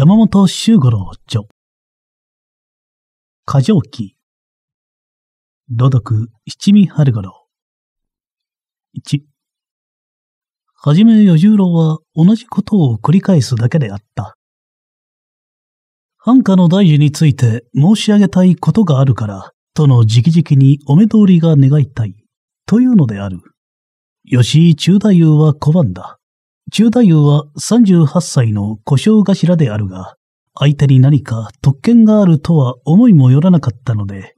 山本周五郎著。過剰記。朗読七味春五郎。一。はじめ与十郎は同じことを繰り返すだけであった。繁華の大事について申し上げたいことがあるから、との直々にお目通りが願いたい、というのである。吉井中太夫は拒んだ。中太夫は38歳の故障頭であるが、相手に何か特権があるとは思いもよらなかったので、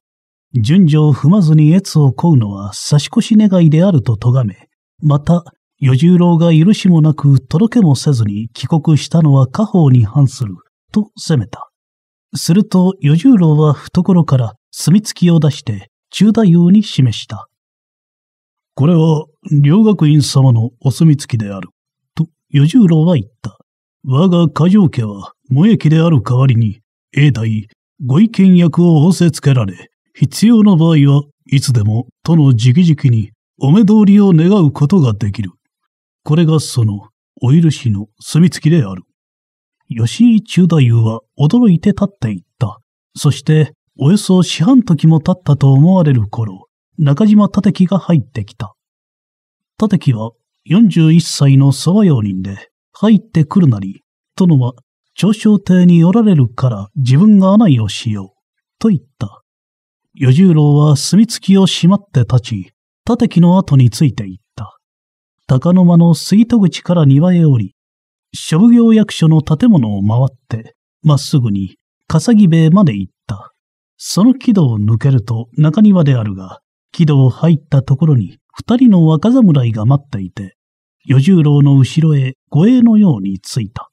順序を踏まずに越を請うのは差し越し願いであると咎め、また、与十郎が許しもなく届けもせずに帰国したのは家宝に反する、と責めた。すると、与十郎は懐から墨付きを出して、中太夫に示した。これは、両学院様のお墨付きである。与十郎は言った。我が家剰家は、え益である代わりに、永代、ご意見役を仰せつけられ、必要な場合はいつでも、との直々に、お目通りを願うことができる。これがその、お許しの墨付きである。吉井中太夫は驚いて立っていった。そして、およそ四半時も経ったと思われる頃、中島立木が入ってきた。立木は41歳の沢用人で、入ってくるなり、殿は、長生亭におられるから自分が案内をしよう、と言った。与十郎は墨付きをしまって立ち、盾木の後について行った。高の間の水戸口から庭へ降り、諸奉行役所の建物を回って、まっすぐに、笠木塀まで行った。その木戸を抜けると中庭であるが、木戸を入ったところに二人の若侍が待っていて、与十郎の後ろへ護衛のように着いた。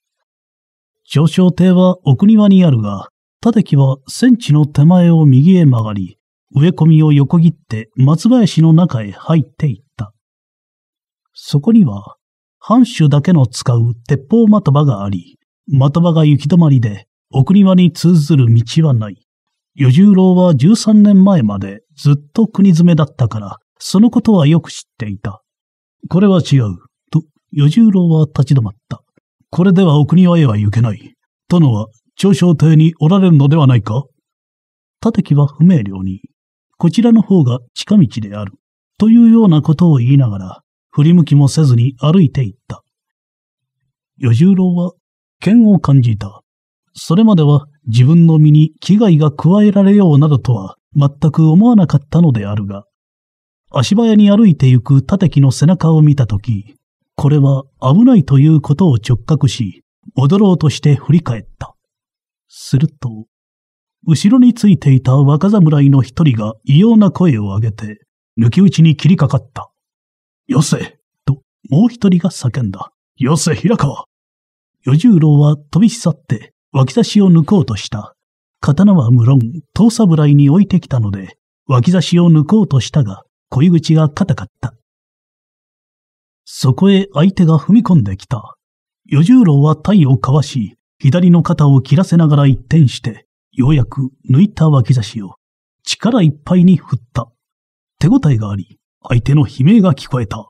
上昇艇は奥庭にあるが、立木は戦地の手前を右へ曲がり、植え込みを横切って松林の中へ入っていった。そこには、藩主だけの使う鉄砲的場があり、的場が行き止まりで、奥庭に通ずる道はない。与十郎は13年前までずっと国詰めだったから、そのことはよく知っていた。これは違う。与十郎は立ち止まった。これではお国はへは行けない。殿は、長小邸におられるのではないか立木は不明瞭に、こちらの方が近道である、というようなことを言いながら、振り向きもせずに歩いていった。与十郎は、剣を感じた。それまでは自分の身に危害が加えられようなどとは全く思わなかったのであるが、足早に歩いて行く立木の背中を見たとき、これは危ないということを直覚し、戻ろうとして振り返った。すると、後ろについていた若侍の一人が異様な声を上げて、抜き打ちに切りかかった。よせと、もう一人が叫んだ。よせ、平川与十郎は飛び去って、脇差しを抜こうとした。刀は無論、遠侍に置いてきたので、脇差しを抜こうとしたが、恋口が固かった。そこへ相手が踏み込んできた。与十郎は体をかわし、左の肩を切らせながら一転して、ようやく抜いた脇差しを力いっぱいに振った。手応えがあり、相手の悲鳴が聞こえた。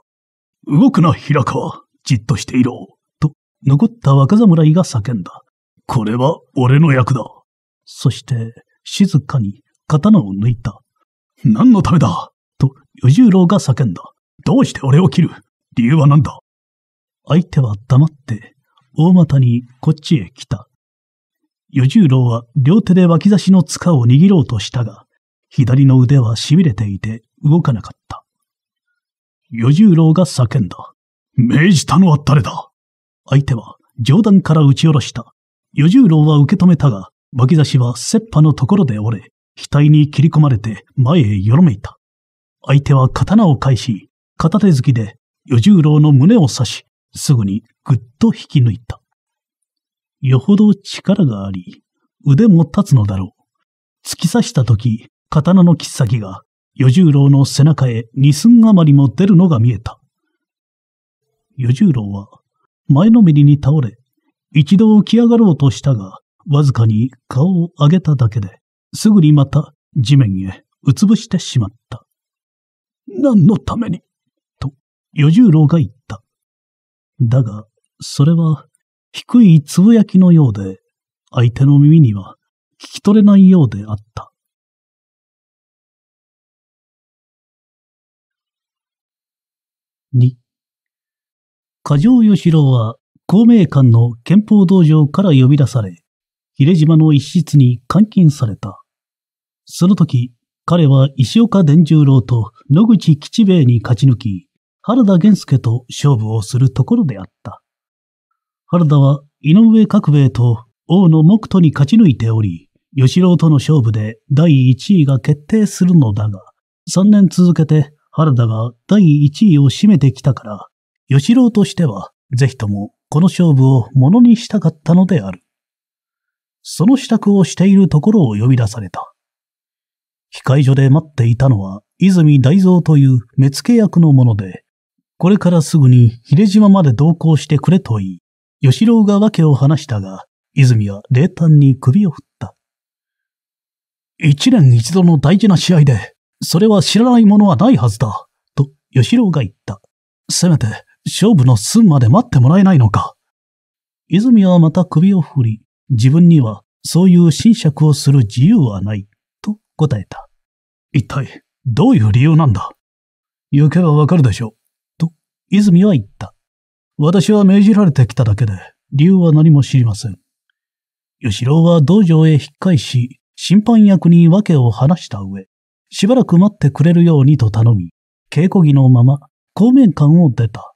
動くな、平川。じっとしていろ。と、残った若侍が叫んだ。これは俺の役だ。そして、静かに刀を抜いた。何のためだと、与十郎が叫んだ。どうして俺を切る理由は何だ相手は黙って、大股にこっちへ来た。与十郎は両手で脇差しの塚を握ろうとしたが、左の腕は痺れていて動かなかった。与十郎が叫んだ。命じたのは誰だ相手は上段から打ち下ろした。与十郎は受け止めたが、脇差しは切羽のところで折れ、額に切り込まれて前へよろめいた。相手は刀を返し、片手突きで与十郎の胸を刺し、すぐにぐっと引き抜いた。よほど力があり、腕も立つのだろう。突き刺した時、刀の切っ先が、与十郎の背中へ二寸余りも出るのが見えた。与十郎は、前のめりに倒れ、一度起き上がろうとしたが、わずかに顔を上げただけで、すぐにまた地面へうつぶしてしまった。何のために余十郎が言った。だが、それは低いつぶやきのようで、相手の耳には聞き取れないようであった。二、過剰義郎は公明館の憲法道場から呼び出され、秀島の一室に監禁された。その時、彼は石岡伝十郎と野口吉兵衛に勝ち抜き、原田源介と勝負をするところであった。原田は井上角兵衛と王の木斗に勝ち抜いており、吉郎との勝負で第1位が決定するのだが、3年続けて原田が第1位を占めてきたから、吉郎としてはぜひともこの勝負をものにしたかったのである。その支度をしているところを呼び出された。控え所で待っていたのは、泉大蔵という目付役のもので、これからすぐに秀島まで同行してくれと言い、吉郎が訳を話したが、泉は冷淡に首を振った。一年一度の大事な試合で、それは知らないものはないはずだ、と吉郎が言った。せめて、勝負の寸まで待ってもらえないのか。泉はまた首を振り、自分にはそういう侵釈をする自由はない、と答えた。一体、どういう理由なんだ行けばわかるでしょう。泉は言った。私は命じられてきただけで、理由は何も知りません。吉郎は道場へ引っ返し、審判役に訳を話した上、しばらく待ってくれるようにと頼み、稽古着のまま、公面館を出た。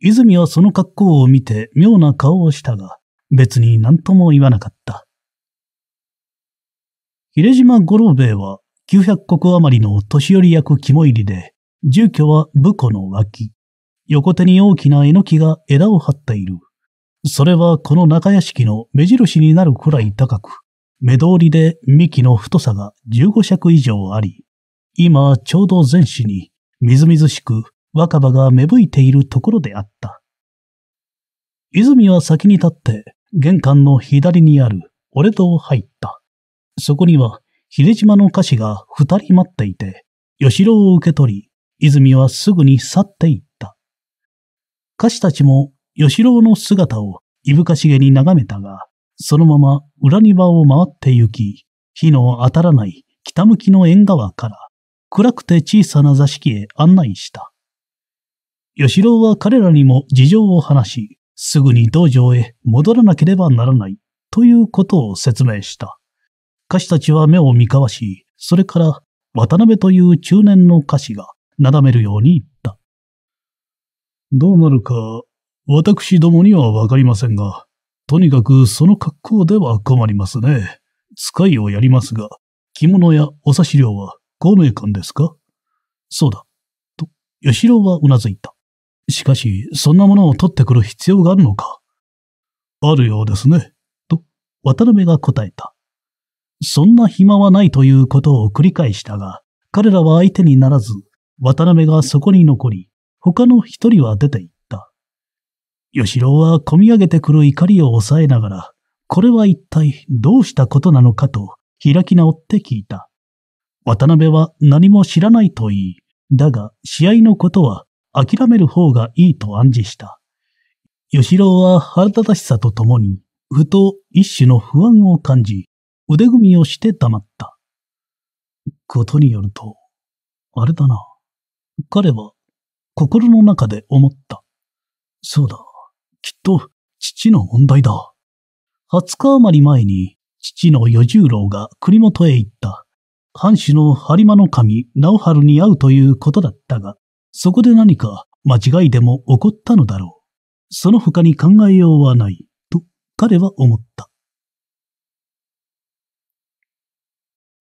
泉はその格好を見て妙な顔をしたが、別に何とも言わなかった。秀島五郎兵衛は900国余りの年寄り役肝入りで、住居は武庫の脇。横手に大きなえのきが枝を張っている。それはこの中屋敷の目印になるくらい高く、目通りで幹の太さが15尺以上あり、今ちょうど全肢にみずみずしく若葉が芽吹いているところであった。泉は先に立って玄関の左にある俺と入った。そこには秀島の歌詞が二人待っていて、吉郎を受け取り、泉はすぐに去っていった。家士たちも吉郎の姿をいぶかしげに眺めたが、そのまま裏庭を回って行き、火の当たらない北向きの縁側から暗くて小さな座敷へ案内した。吉郎は彼らにも事情を話し、すぐに道場へ戻らなければならないということを説明した。歌手たちは目を見交わし、それから渡辺という中年の歌詞がなだめるように言どうなるか、私どもにはわかりませんが、とにかくその格好では困りますね。使いをやりますが、着物やお差し料は公明館ですかそうだ。と、吉郎はうなずいた。しかし、そんなものを取ってくる必要があるのかあるようですね。と、渡辺が答えた。そんな暇はないということを繰り返したが、彼らは相手にならず、渡辺がそこに残り、他の一人は出て行った。吉郎は込み上げてくる怒りを抑えながら、これは一体どうしたことなのかと開き直って聞いた。渡辺は何も知らないと言い、だが試合のことは諦める方がいいと暗示した。吉郎は腹立たしさとともに、ふと一種の不安を感じ、腕組みをして黙った。ことによると、あれだな。彼は心の中で思った。そうだ。きっと、父の問題だ。二十日余り前に、父の与十郎が栗本へ行った。藩主の播磨の神直春に会うということだったが、そこで何か間違いでも起こったのだろう。その他に考えようはない、と彼は思った。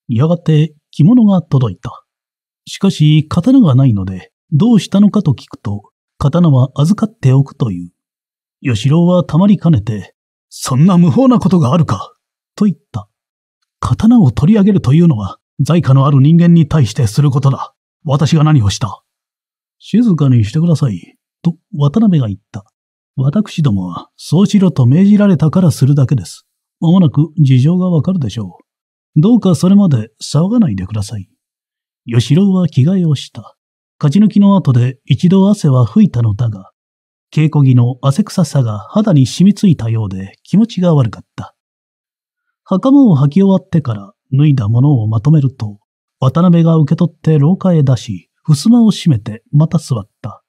やがて着物が届いた。しかし、刀がないので、どうしたのかと聞くと、刀は預かっておくという。吉郎はたまりかねて、そんな無法なことがあるか、と言った。刀を取り上げるというのは、在家のある人間に対してすることだ。私が何をした静かにしてください、と渡辺が言った。私どもは、そうしろと命じられたからするだけです。まもなく事情がわかるでしょう。どうかそれまで騒がないでください。吉郎は着替えをした。勝ち抜きの後で一度汗は吹いたのだが、稽古着の汗臭さが肌に染みついたようで気持ちが悪かった。袴を履き終わってから脱いだものをまとめると、渡辺が受け取って廊下へ出し、襖を閉めてまた座った。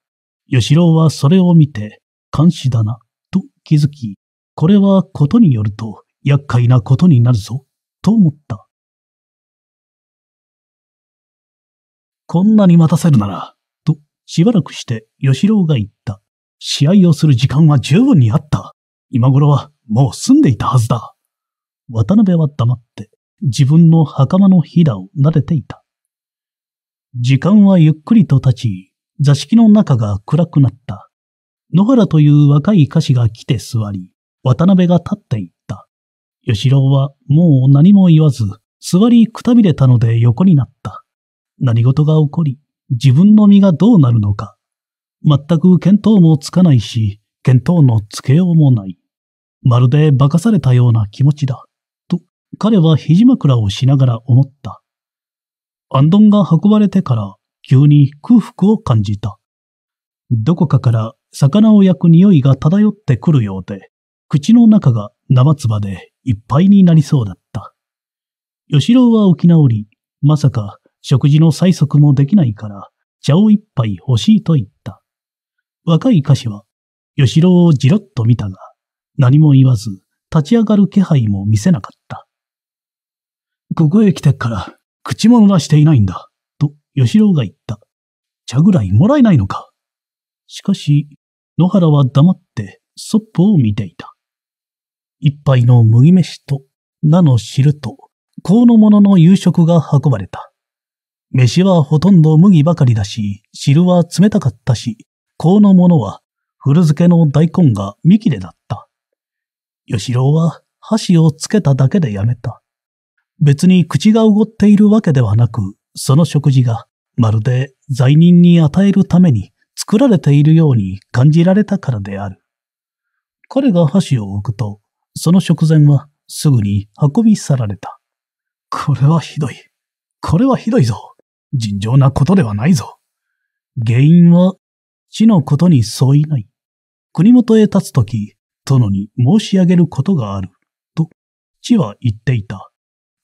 吉郎はそれを見て、監視だな、と気づき、これはことによると厄介なことになるぞ、と思った。こんなに待たせるなら、と、しばらくして吉郎が言った。試合をする時間は十分にあった。今頃はもう済んでいたはずだ。渡辺は黙って自分の袴のひだを撫でていた。時間はゆっくりと経ち、座敷の中が暗くなった。野原という若い歌詞が来て座り、渡辺が立っていった。吉郎はもう何も言わず、座りくたびれたので横になった。何事が起こり、自分の身がどうなるのか、全く見当もつかないし、見当のつけようもない。まるで化かされたような気持ちだ。と、彼は肘枕をしながら思った。アンドンが運ばれてから、急に空腹を感じた。どこかから魚を焼く匂いが漂ってくるようで、口の中が生唾でいっぱいになりそうだった。吉郎は起き直り、まさか食事の催促もできないから、茶を一杯欲しいと言った。若い歌手は、吉郎をじろっと見たが、何も言わず、立ち上がる気配も見せなかった。ここへ来てから、口物出していないんだ、と吉郎が言った。茶ぐらいもらえないのか。しかし、野原は黙って、そっぽを見ていた。一杯の麦飯と、菜の汁と、甲の物の夕食が運ばれた。飯はほとんど麦ばかりだし、汁は冷たかったし、このものは古漬けの大根が見切れだった。吉郎は箸をつけただけでやめた。別に口が動っているわけではなく、その食事がまるで罪人に与えるために作られているように感じられたからである。彼が箸を置くと、その食前はすぐに運び去られた。これはひどい。これはひどいぞ。尋常なことではないぞ。原因は、死のことに相違ない。国元へ立つとき、殿に申し上げることがある。と、父は言っていた。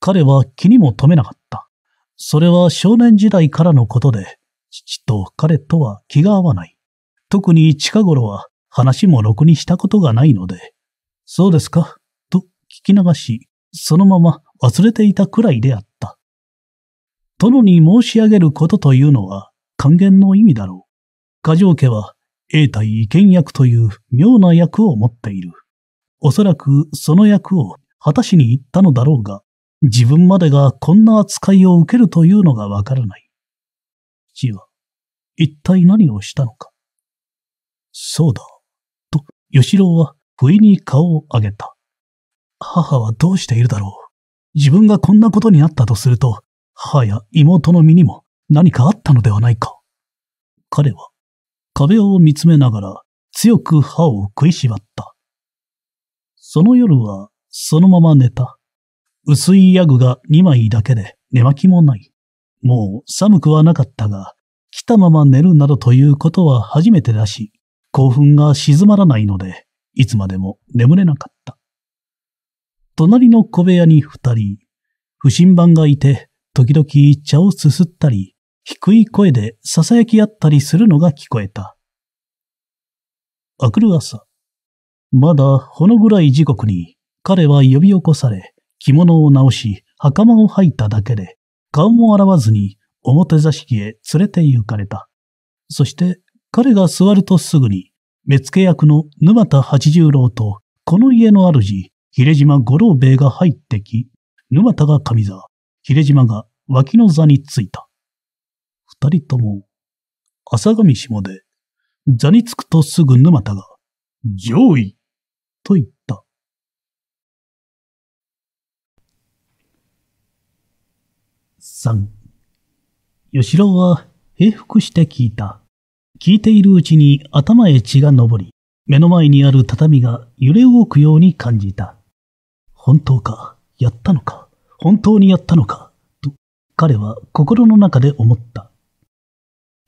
彼は気にも留めなかった。それは少年時代からのことで、父と彼とは気が合わない。特に近頃は話もろくにしたことがないので、そうですかと聞き流し、そのまま忘れていたくらいであった。殿に申し上げることというのは還元の意味だろう。過剰家は永代意見役という妙な役を持っている。おそらくその役を果たしに行ったのだろうが、自分までがこんな扱いを受けるというのがわからない。父は、一体何をしたのか。そうだ、と、吉郎は不意に顔を上げた。母はどうしているだろう。自分がこんなことになったとすると、母や妹の身にも何かあったのではないか。彼は壁を見つめながら強く歯を食いしばった。その夜はそのまま寝た。薄いヤグが2枚だけで寝巻きもない。もう寒くはなかったが、来たまま寝るなどということは初めてだし、興奮が静まらないので、いつまでも眠れなかった。隣の小部屋に二人、不審番がいて時々茶をすすったり、低い声で囁き合ったりするのが聞こえた。明くる朝、まだほのぐらい時刻に彼は呼び起こされ、着物を直し、袴を履いただけで、顔も洗わずに表座敷へ連れて行かれた。そして彼が座るとすぐに、目付役の沼田八十郎と、この家の主、秀島五郎兵衛が入ってき、沼田が上座、秀島が脇の座についた。二人とも、朝上下で、座につくとすぐ沼田が、上位と言った。三、吉郎は平服して聞いた。聞いているうちに頭へ血が昇り、目の前にある畳が揺れ動くように感じた。本当か、やったのか。本当にやったのか、と彼は心の中で思った。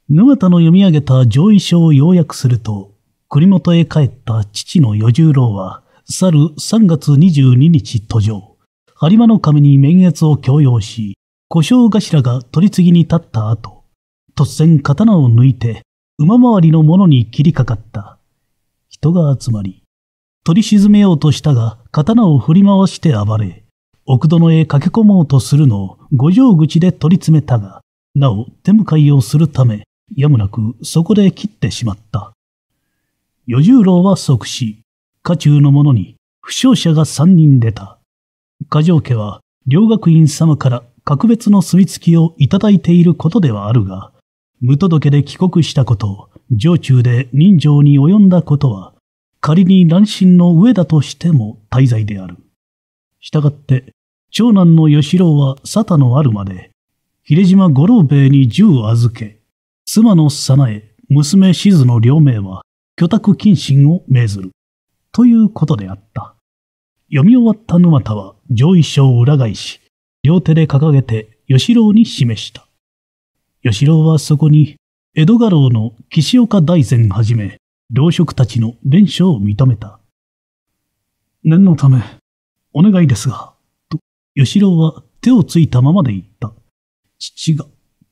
沼田の読み上げた上位書を要約すると、栗本へ帰った父の与十郎は、去る3月22日途上、有馬の神に面月を強要し、故障頭が取り次ぎに立った後、突然刀を抜いて、馬回りの者に切りかかった。人が集まり、取り沈めようとしたが、刀を振り回して暴れ、奥殿へ駆け込もうとするのを五条口で取り詰めたが、なお手向かいをするため、やむなくそこで切ってしまった。与十郎は即死、家中の者に負傷者が三人出た。家剰家は両学院様から格別の墨付きをいただいていることではあるが、無届けで帰国したこと、城中で人情に及んだことは、仮に乱心の上だとしても大罪である。したがって、長男の義郎は佐田のあるまで、秀島五郎兵衛に銃を預け、妻の早苗、娘静の両名は、居宅謹慎を命ずる。ということであった。読み終わった沼田は上位書を裏返し、両手で掲げて吉郎に示した。吉郎はそこに、江戸家老の岸岡大善はじめ、老職たちの連書を認めた。念のため、お願いですが、吉郎は手をついたままで言った。父が、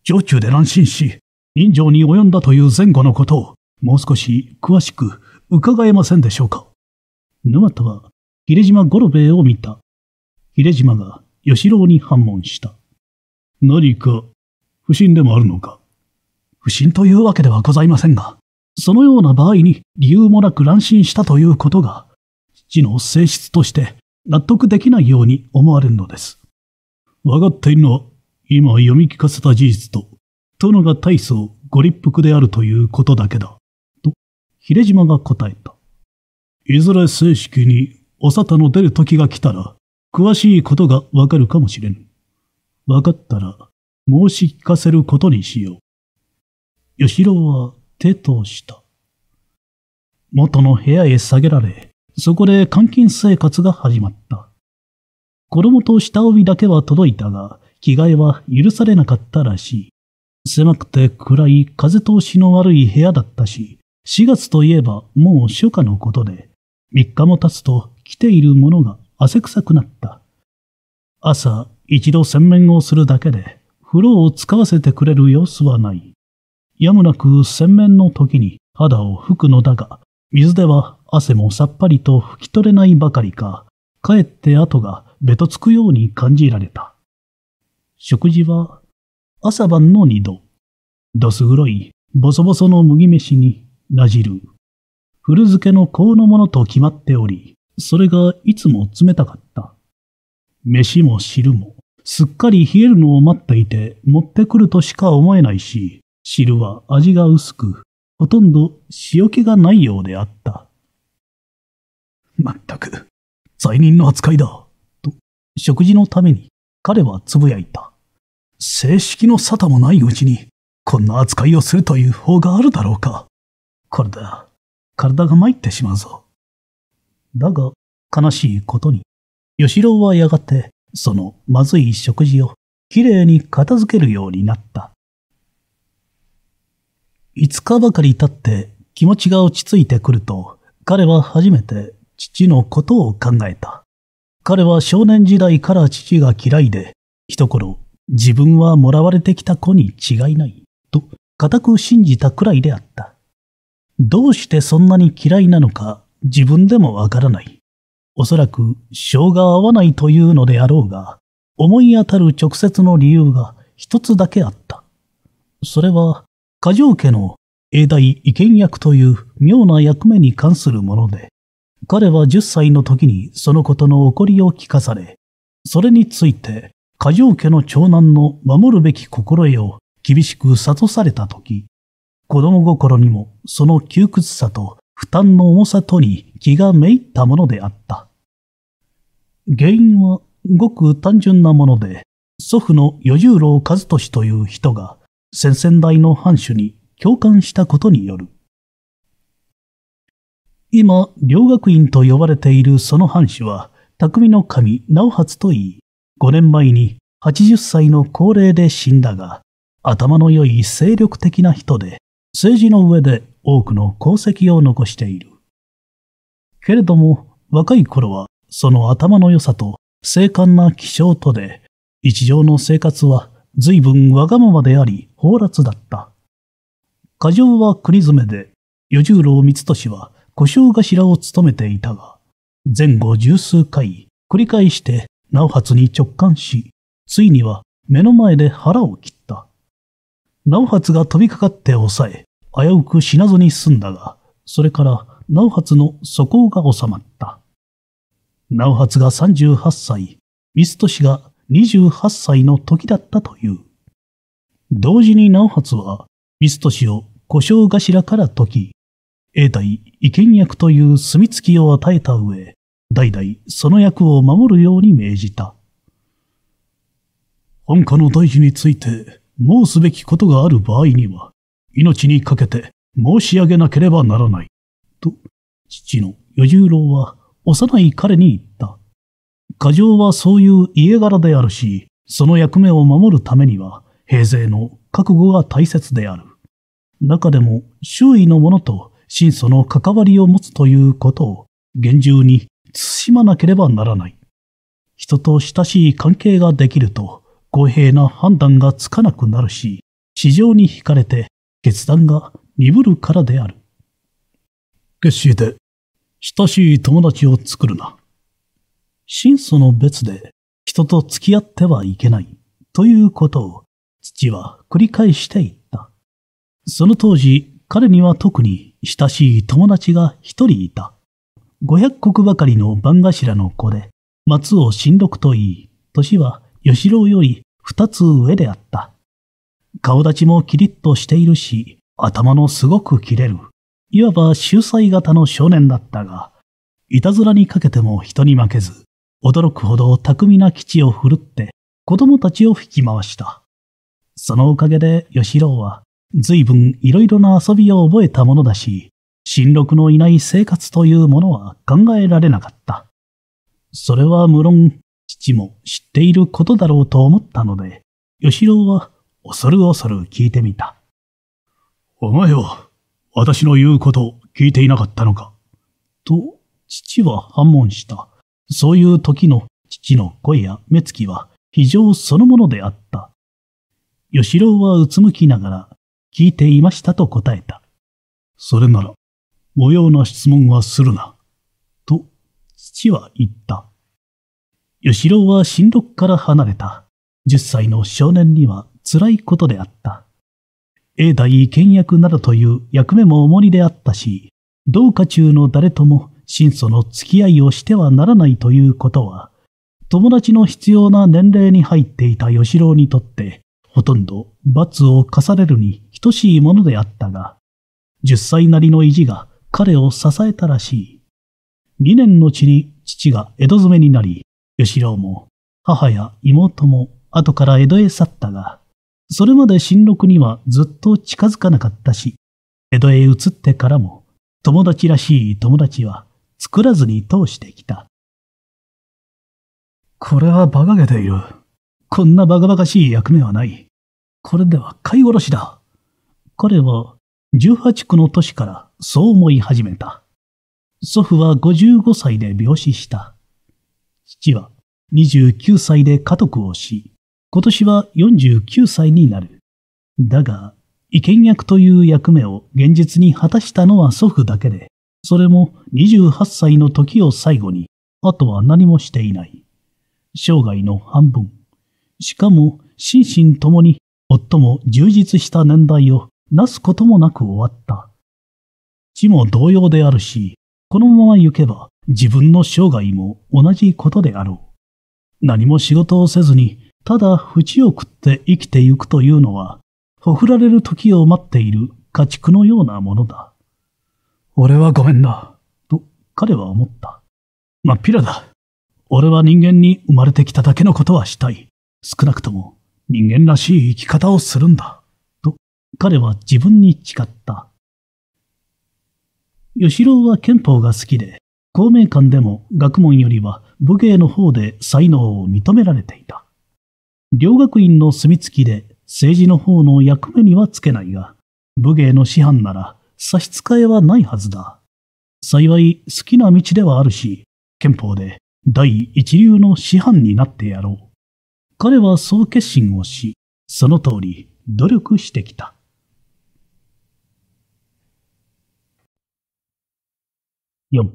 上中で乱心し、人情に及んだという前後のことを、もう少し詳しく伺えませんでしょうか。沼田は、秀島五郎兵衛を見た。秀島が吉郎に反問した。何か、不審でもあるのか不審というわけではございませんが、そのような場合に理由もなく乱心したということが、父の性質として納得できないように思われるのです。分かっているのは、今読み聞かせた事実と、殿が大層ご立腹であるということだけだ。と、秀島が答えた。いずれ正式にお沙汰の出る時が来たら、詳しいことがわかるかもしれぬ。分かったら、申し聞かせることにしよう。吉郎は手とした。元の部屋へ下げられ、そこで監禁生活が始まった。子供と下帯だけは届いたが、着替えは許されなかったらしい。狭くて暗い風通しの悪い部屋だったし、4月といえばもう初夏のことで、3日も経つと来ているものが汗臭くなった。朝、一度洗面をするだけで、風呂を使わせてくれる様子はない。やむなく洗面の時に肌を拭くのだが、水では汗もさっぱりと拭き取れないばかりか、かえって跡がべとつくように感じられた。食事は朝晩の二度、どす黒いボソボソの麦飯になじる、古漬けの香のものと決まっており、それがいつも冷たかった。飯も汁も、すっかり冷えるのを待っていて持ってくるとしか思えないし、汁は味が薄く、ほとんど塩気がないようであった。まったく、罪人の扱いだ。と、食事のために彼はつぶやいた。正式の沙汰もないうちに、こんな扱いをするという方があるだろうか。これだ、体が参ってしまうぞ。だが、悲しいことに、吉郎はやがて、そのまずい食事をきれいに片付けるようになった。5日ばかり経って気持ちが落ち着いてくると、彼は初めて父のことを考えた。彼は少年時代から父が嫌いで、一頃、自分はもらわれてきた子に違いない、と固く信じたくらいであった。どうしてそんなに嫌いなのか自分でもわからない。おそらく性が合わないというのであろうが、思い当たる直接の理由が一つだけあった。それは、過剰家の永代意見役という妙な役目に関するもので、彼は10歳の時にそのことの起こりを聞かされ、それについて、過剰家の長男の守るべき心得を厳しく諭された時、子供心にもその窮屈さと負担の重さとに気がめいったものであった。原因はごく単純なもので、祖父の与十郎和俊という人が先々代の藩主に共感したことによる。今、両学院と呼ばれているその藩主は、匠の神、直発といい、5年前に80歳の高齢で死んだが、頭の良い精力的な人で、政治の上で多くの功績を残している。けれども、若い頃は、その頭の良さと、精悍な気象とで、日常の生活は随分わがままであり、放辣だった。過剰は国詰めで、与十郎光俊は、故障頭を務めていたが、前後十数回繰り返して直発に直感し、ついには目の前で腹を切った。直発が飛びかかって抑え、危うく死なずに済んだが、それから直発の素行が収まった。直発が38歳、ミスト氏が28歳の時だったという。同時に直発は、ミスト氏を故障頭から解き、永代、意見役という墨付きを与えた上、代々その役を守るように命じた。本家の大事について申すべきことがある場合には、命にかけて申し上げなければならない。と、父の与十郎は幼い彼に言った。過剰はそういう家柄であるし、その役目を守るためには、平勢の覚悟が大切である。中でも周囲の者と真祖の関わりを持つということを厳重に慎まなければならない。人と親しい関係ができると公平な判断がつかなくなるし、市場に惹かれて決断が鈍るからである。決して親しい友達を作るな。真祖の別で人と付き合ってはいけないということを父は繰り返していった。その当時彼には特に親しい友達が一人いた。五百石ばかりの番頭の子で、松尾新六といい、年は吉郎より二つ上であった。顔立ちもキリッとしているし、頭のすごく切れる。いわば秀才型の少年だったが、いたずらにかけても人に負けず、驚くほど巧みな基地を振るって、子供たちを引き回した。そのおかげで吉郎は随分いろいろな遊びを覚えたものだし、新録のいない生活というものは考えられなかった。それは無論、父も知っていることだろうと思ったので、吉郎は恐る恐る聞いてみた。お前は、私の言うことを聞いていなかったのか。と、父は反問した。そういう時の父の声や目つきは非常そのものであった。吉郎はうつむきながら聞いていましたと答えた。それなら、模様な質問はするな。と、父は言った。吉郎は新六から離れた。10歳の少年には辛いことであった。永代倹約などという役目も重荷であったし、同家中の誰とも真祖の付き合いをしてはならないということは、友達の必要な年齢に入っていた吉郎にとって、ほとんど罰を課されるに等しいものであったが、10歳なりの意地が彼を支えたらしい。二年のちに父が江戸詰めになり、吉郎も母や妹も後から江戸へ去ったが、それまで新六にはずっと近づかなかったし、江戸へ移ってからも友達らしい友達は作らずに通してきた。これは馬鹿げている。こんな馬鹿馬鹿しい役目はない。これでは飼い殺しだ。彼は18区の年からそう思い始めた。祖父は55歳で病死した。父は29歳で家督をし、今年は49歳になる。だが、意見役という役目を現実に果たしたのは祖父だけで、それも28歳の時を最後に、あとは何もしていない。生涯の半分。しかも、心身ともに最も充実した年代をなすこともなく終わった。地も同様であるし、このまま行けば自分の生涯も同じことであろう。何も仕事をせずに、ただ淵を食って生きてゆくというのは、ほふられる時を待っている家畜のようなものだ。俺はごめんだ、と彼は思った。まっぴらだ。俺は人間に生まれてきただけのことはしたい。少なくとも人間らしい生き方をするんだ。彼は自分に誓った。吉郎は憲法が好きで、公明館でも学問よりは武芸の方で才能を認められていた。両学院の墨付きで政治の方の役目にはつけないが、武芸の師範なら差し支えはないはずだ。幸い好きな道ではあるし、憲法で第一流の師範になってやろう。彼はそう決心をし、その通り努力してきた。4。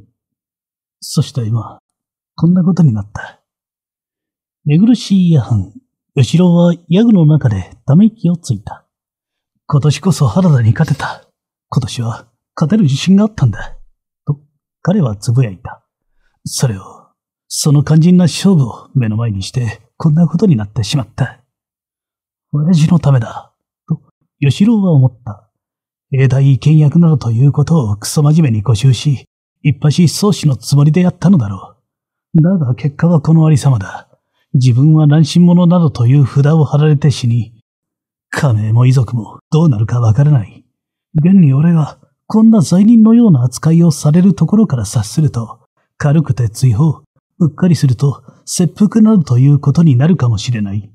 そして今、こんなことになった。寝苦しい夜半、後ろはヤグの中でため息をついた。今年こそ原田に勝てた。今年は勝てる自信があったんだ。と、彼は呟いた。それを、その肝心な勝負を目の前にして、こんなことになってしまった。親父のためだ。と、吉郎は思った。永大意見役などということをクソ真面目に固執し、いっぱし宗のつもりでやったのだろう。だが結果はこのありさまだ。自分は乱心者などという札を貼られて死に、家名も遺族もどうなるかわからない。現に俺がこんな罪人のような扱いをされるところから察すると、軽くて追放、うっかりすると切腹などということになるかもしれない。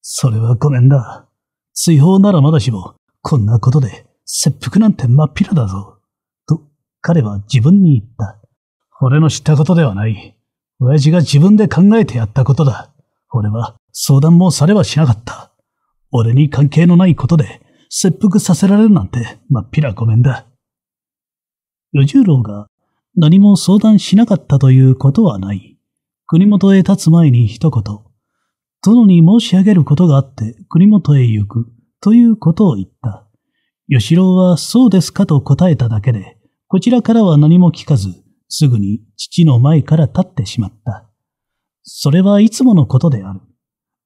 それはごめんだ。追放ならまだしも、こんなことで切腹なんて真っ平だぞ。彼は自分に言った。俺の知ったことではない。親父が自分で考えてやったことだ。俺は相談もされはしなかった。俺に関係のないことで切腹させられるなんてまっぴらごめんだ。与十郎が何も相談しなかったということはない。国元へ立つ前に一言、殿に申し上げることがあって国元へ行くということを言った。吉郎はそうですかと答えただけで、こちらからは何も聞かず、すぐに父の前から立ってしまった。それはいつものことである。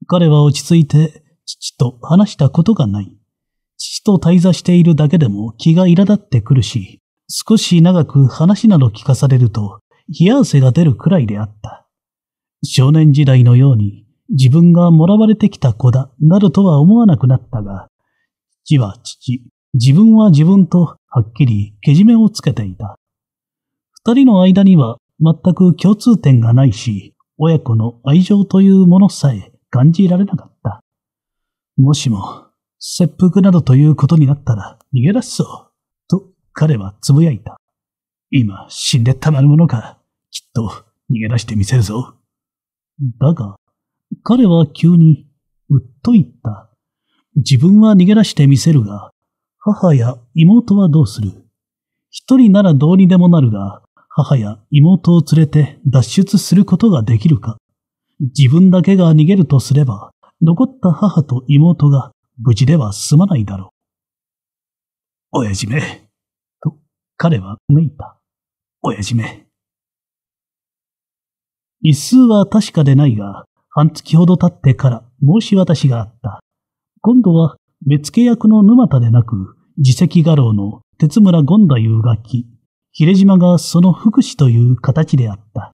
彼は落ち着いて、父と話したことがない。父と滞在しているだけでも気が苛立ってくるし、少し長く話など聞かされると、冷や汗が出るくらいであった。少年時代のように、自分がもらわれてきた子だ、などとは思わなくなったが、父は父、自分は自分とはっきりけじめをつけていた。二人の間には全く共通点がないし、親子の愛情というものさえ感じられなかった。もしも、切腹などということになったら逃げ出すぞ、と彼は呟いた。今、死んでたまるものか、きっと逃げ出してみせるぞ。だが、彼は急に、うっと言った。自分は逃げ出してみせるが、母や妹はどうする一人ならどうにでもなるが、母や妹を連れて脱出することができるか。自分だけが逃げるとすれば、残った母と妹が無事では済まないだろう。親父め。と、彼はういた。親父め。日数は確かでないが、半月ほど経ってから申し渡しがあった。今度は目付役の沼田でなく、自責画廊の鉄村権太夫が来、秀島がその福祉という形であった。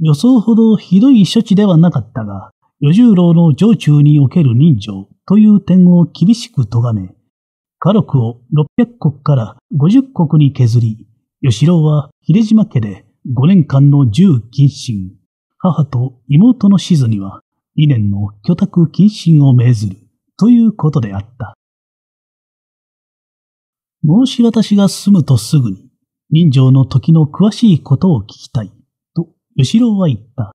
予想ほどひどい処置ではなかったが、与十郎の城中における人情という点を厳しく咎め、家禄を600国から50国に削り、吉郎は秀島家で5年間の銃謹慎、母と妹の静には理念の居宅謹慎を命ずるということであった。もし私が住むとすぐに、人情の時の詳しいことを聞きたい、と、吉郎は言った。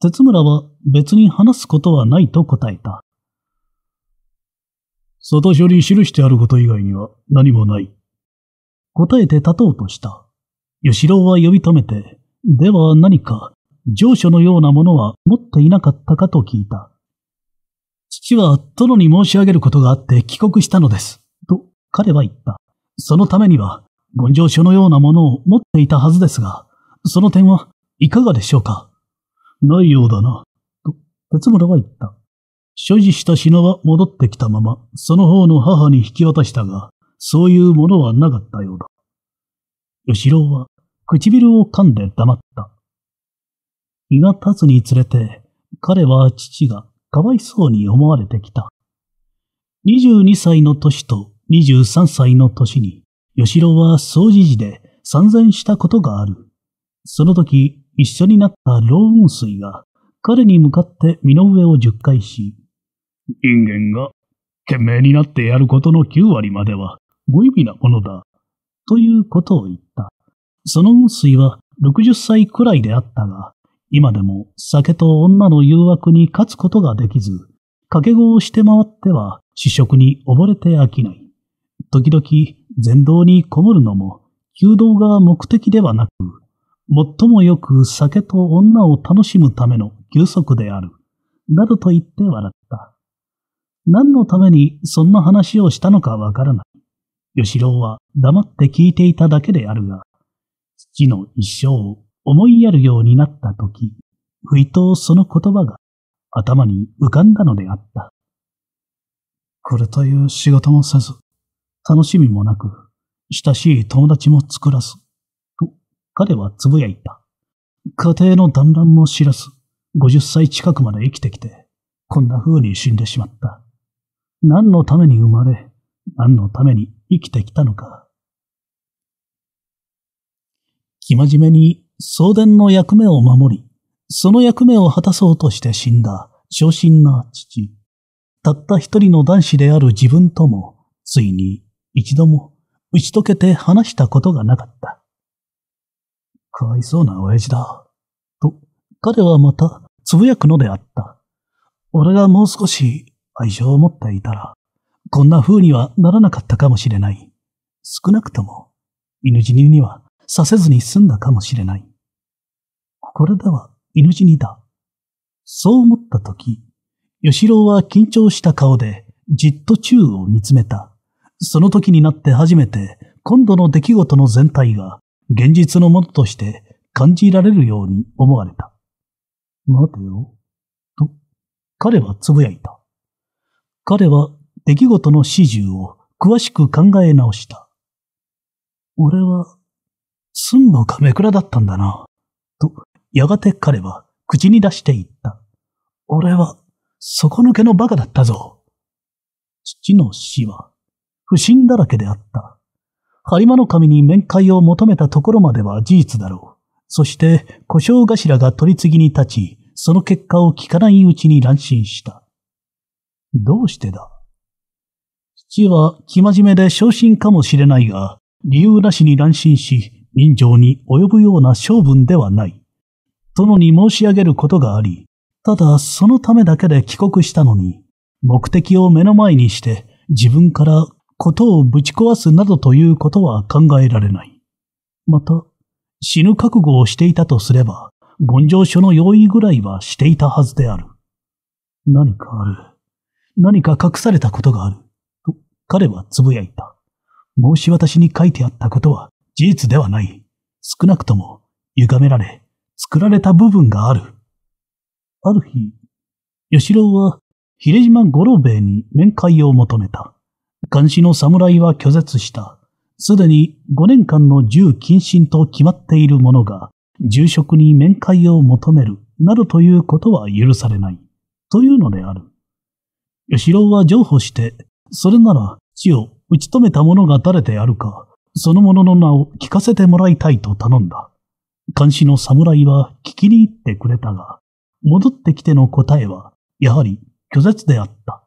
鉄村は別に話すことはないと答えた。外処理記してあること以外には何もない。答えて立とうとした。吉郎は呼び止めて、では何か上書のようなものは持っていなかったかと聞いた。父は殿に申し上げることがあって帰国したのです。と彼は言った。そのためには、ご上書のようなものを持っていたはずですが、その点はいかがでしょうかないようだな。と、鉄村は言った。所持した品は戻ってきたまま、その方の母に引き渡したが、そういうものはなかったようだ。吉郎は唇を噛んで黙った。日が経つにつれて、彼は父がかわいそうに思われてきた。22歳の年と23歳の年に、吉郎は総持寺で参戦したことがある。その時、一緒になった老雲水が、彼に向かって身の上を10回し、人間が懸命になってやることの9割までは無意味なものだ、ということを言った。その雲水は60歳くらいであったが、今でも酒と女の誘惑に勝つことができず、掛け子をして回っては、試食に溺れて飽きない。時々、禅道にこもるのも、弓道が目的ではなく、最もよく酒と女を楽しむための休息である。などと言って笑った。何のためにそんな話をしたのかわからない。吉郎は黙って聞いていただけであるが、父の一生を思いやるようになった時、不意とその言葉が頭に浮かんだのであった。これという仕事もせず、楽しみもなく、親しい友達も作らず、と彼はつぶやいた。家庭の団らんも知らず、50歳近くまで生きてきて、こんな風に死んでしまった。何のために生まれ、何のために生きてきたのか。生真面目に送電の役目を守り、その役目を果たそうとして死んだ昇進な父。たった一人の男子である自分とも、ついに一度も打ち解けて話したことがなかった。かわいそうな親父だ。と、彼はまたつぶやくのであった。俺がもう少し愛情を持っていたら、こんな風にはならなかったかもしれない。少なくとも、犬死ににはさせずに済んだかもしれない。これでは死にだ。そう思った時、吉郎は緊張した顔でじっと宙を見つめた。その時になって初めて今度の出来事の全体が現実のものとして感じられるように思われた。待てよ。と、彼はつぶやいた。彼は出来事の始終を詳しく考え直した。俺は、すんのかめくらだったんだな。やがて彼は口に出して言った。俺は、底抜けの馬鹿だったぞ。父の死は、不審だらけであった。播間の神に面会を求めたところまでは事実だろう。そして、故障頭が取り次ぎに立ち、その結果を聞かないうちに乱心した。どうしてだ父は生真面目で昇進かもしれないが、理由なしに乱心し、人情に及ぶような性分ではない。殿に申し上げることがあり、ただそのためだけで帰国したのに、目的を目の前にして自分からことをぶち壊すなどということは考えられない。また、死ぬ覚悟をしていたとすれば、言上書の用意ぐらいはしていたはずである。何かある。何か隠されたことがある。と、彼は呟いた。申し渡しに書いてあったことは事実ではない。少なくとも、歪められ、作られた部分がある。ある日、吉郎は、れじ島五郎兵衛に面会を求めた。監視の侍は拒絶した。すでに5年間の銃謹慎と決まっている者が、住職に面会を求める、などということは許されない。というのである。吉郎は譲歩して、それなら、地を打ち止めた者が誰であるか、その者の名を聞かせてもらいたいと頼んだ。監視の侍は聞きに行ってくれたが、戻ってきての答えは、やはり拒絶であった。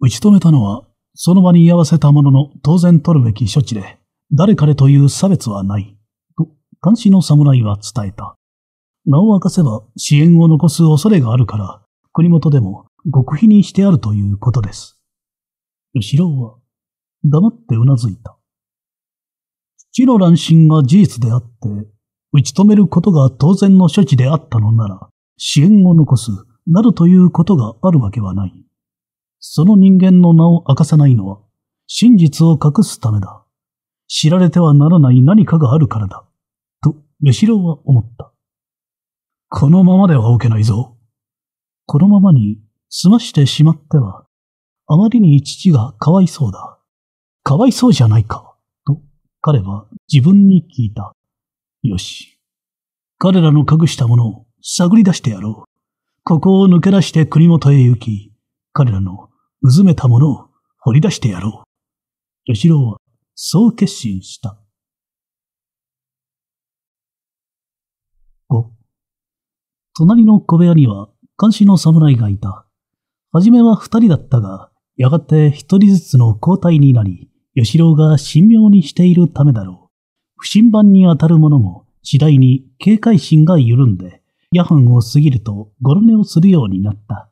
打ち止めたのは、その場に居合わせたものの当然取るべき処置で、誰彼という差別はない、と監視の侍は伝えた。名を明かせば支援を残す恐れがあるから、国元でも極秘にしてあるということです。後ろは黙って頷いた。父の乱心が事実であって、打ち止めることが当然の処置であったのなら、支援を残す、なるということがあるわけはない。その人間の名を明かさないのは、真実を隠すためだ。知られてはならない何かがあるからだ。と、吉郎は思った。このままでは置けないぞ。このままに済ましてしまっては、あまりに父がかわいそうだ。かわいそうじゃないか、と彼は自分に聞いた。よし。彼らの隠したものを探り出してやろう。ここを抜け出して国元へ行き、彼らのうずめたものを掘り出してやろう。吉郎はそう決心した。5. 隣の小部屋には監視の侍がいた。はじめは二人だったが、やがて一人ずつの交代になり、吉郎が神妙にしているためだろう。不審判に当たる者も次第に警戒心が緩んで、夜半を過ぎるとゴロ寝をするようになった。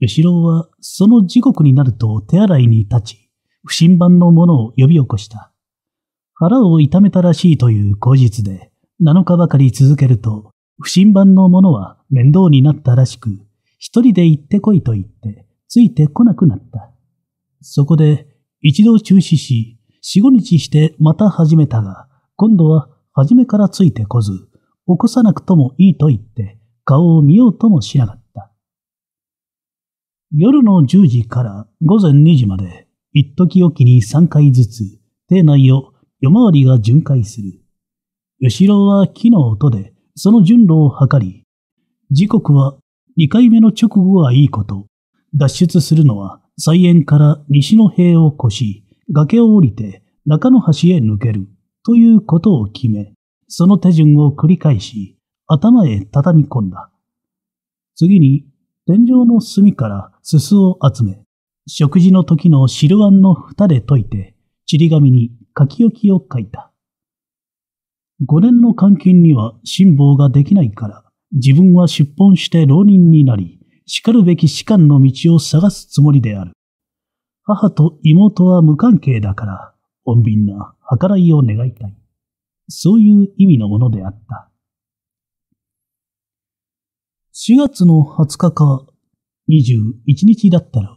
吉郎はその時刻になると手洗いに立ち、不審判の者を呼び起こした。腹を痛めたらしいという口実で、7日ばかり続けると、不審判の者は面倒になったらしく、一人で行ってこいと言って、ついてこなくなった。そこで、一度中止し、四五日してまた始めたが、今度は初めからついてこず、起こさなくともいいと言って、顔を見ようともしなかった。夜の10時から午前2時まで、一時おきに3回ずつ、邸内を夜回りが巡回する。後ろは木の音で、その順路を測り、時刻は2回目の直後はいいこと、脱出するのは菜園から西の塀を越し、崖を降りて中の橋へ抜ける。ということを決め、その手順を繰り返し、頭へ畳み込んだ。次に、天井の隅からすすを集め、食事の時の汁碗の蓋で溶いて、ちり紙に書き置きを書いた。五年の監禁には辛抱ができないから、自分は出奔して浪人になり、叱るべき士官の道を探すつもりである。母と妹は無関係だから、穏便な、計らいを願いたい。そういう意味のものであった。4月の20日か21日だったら、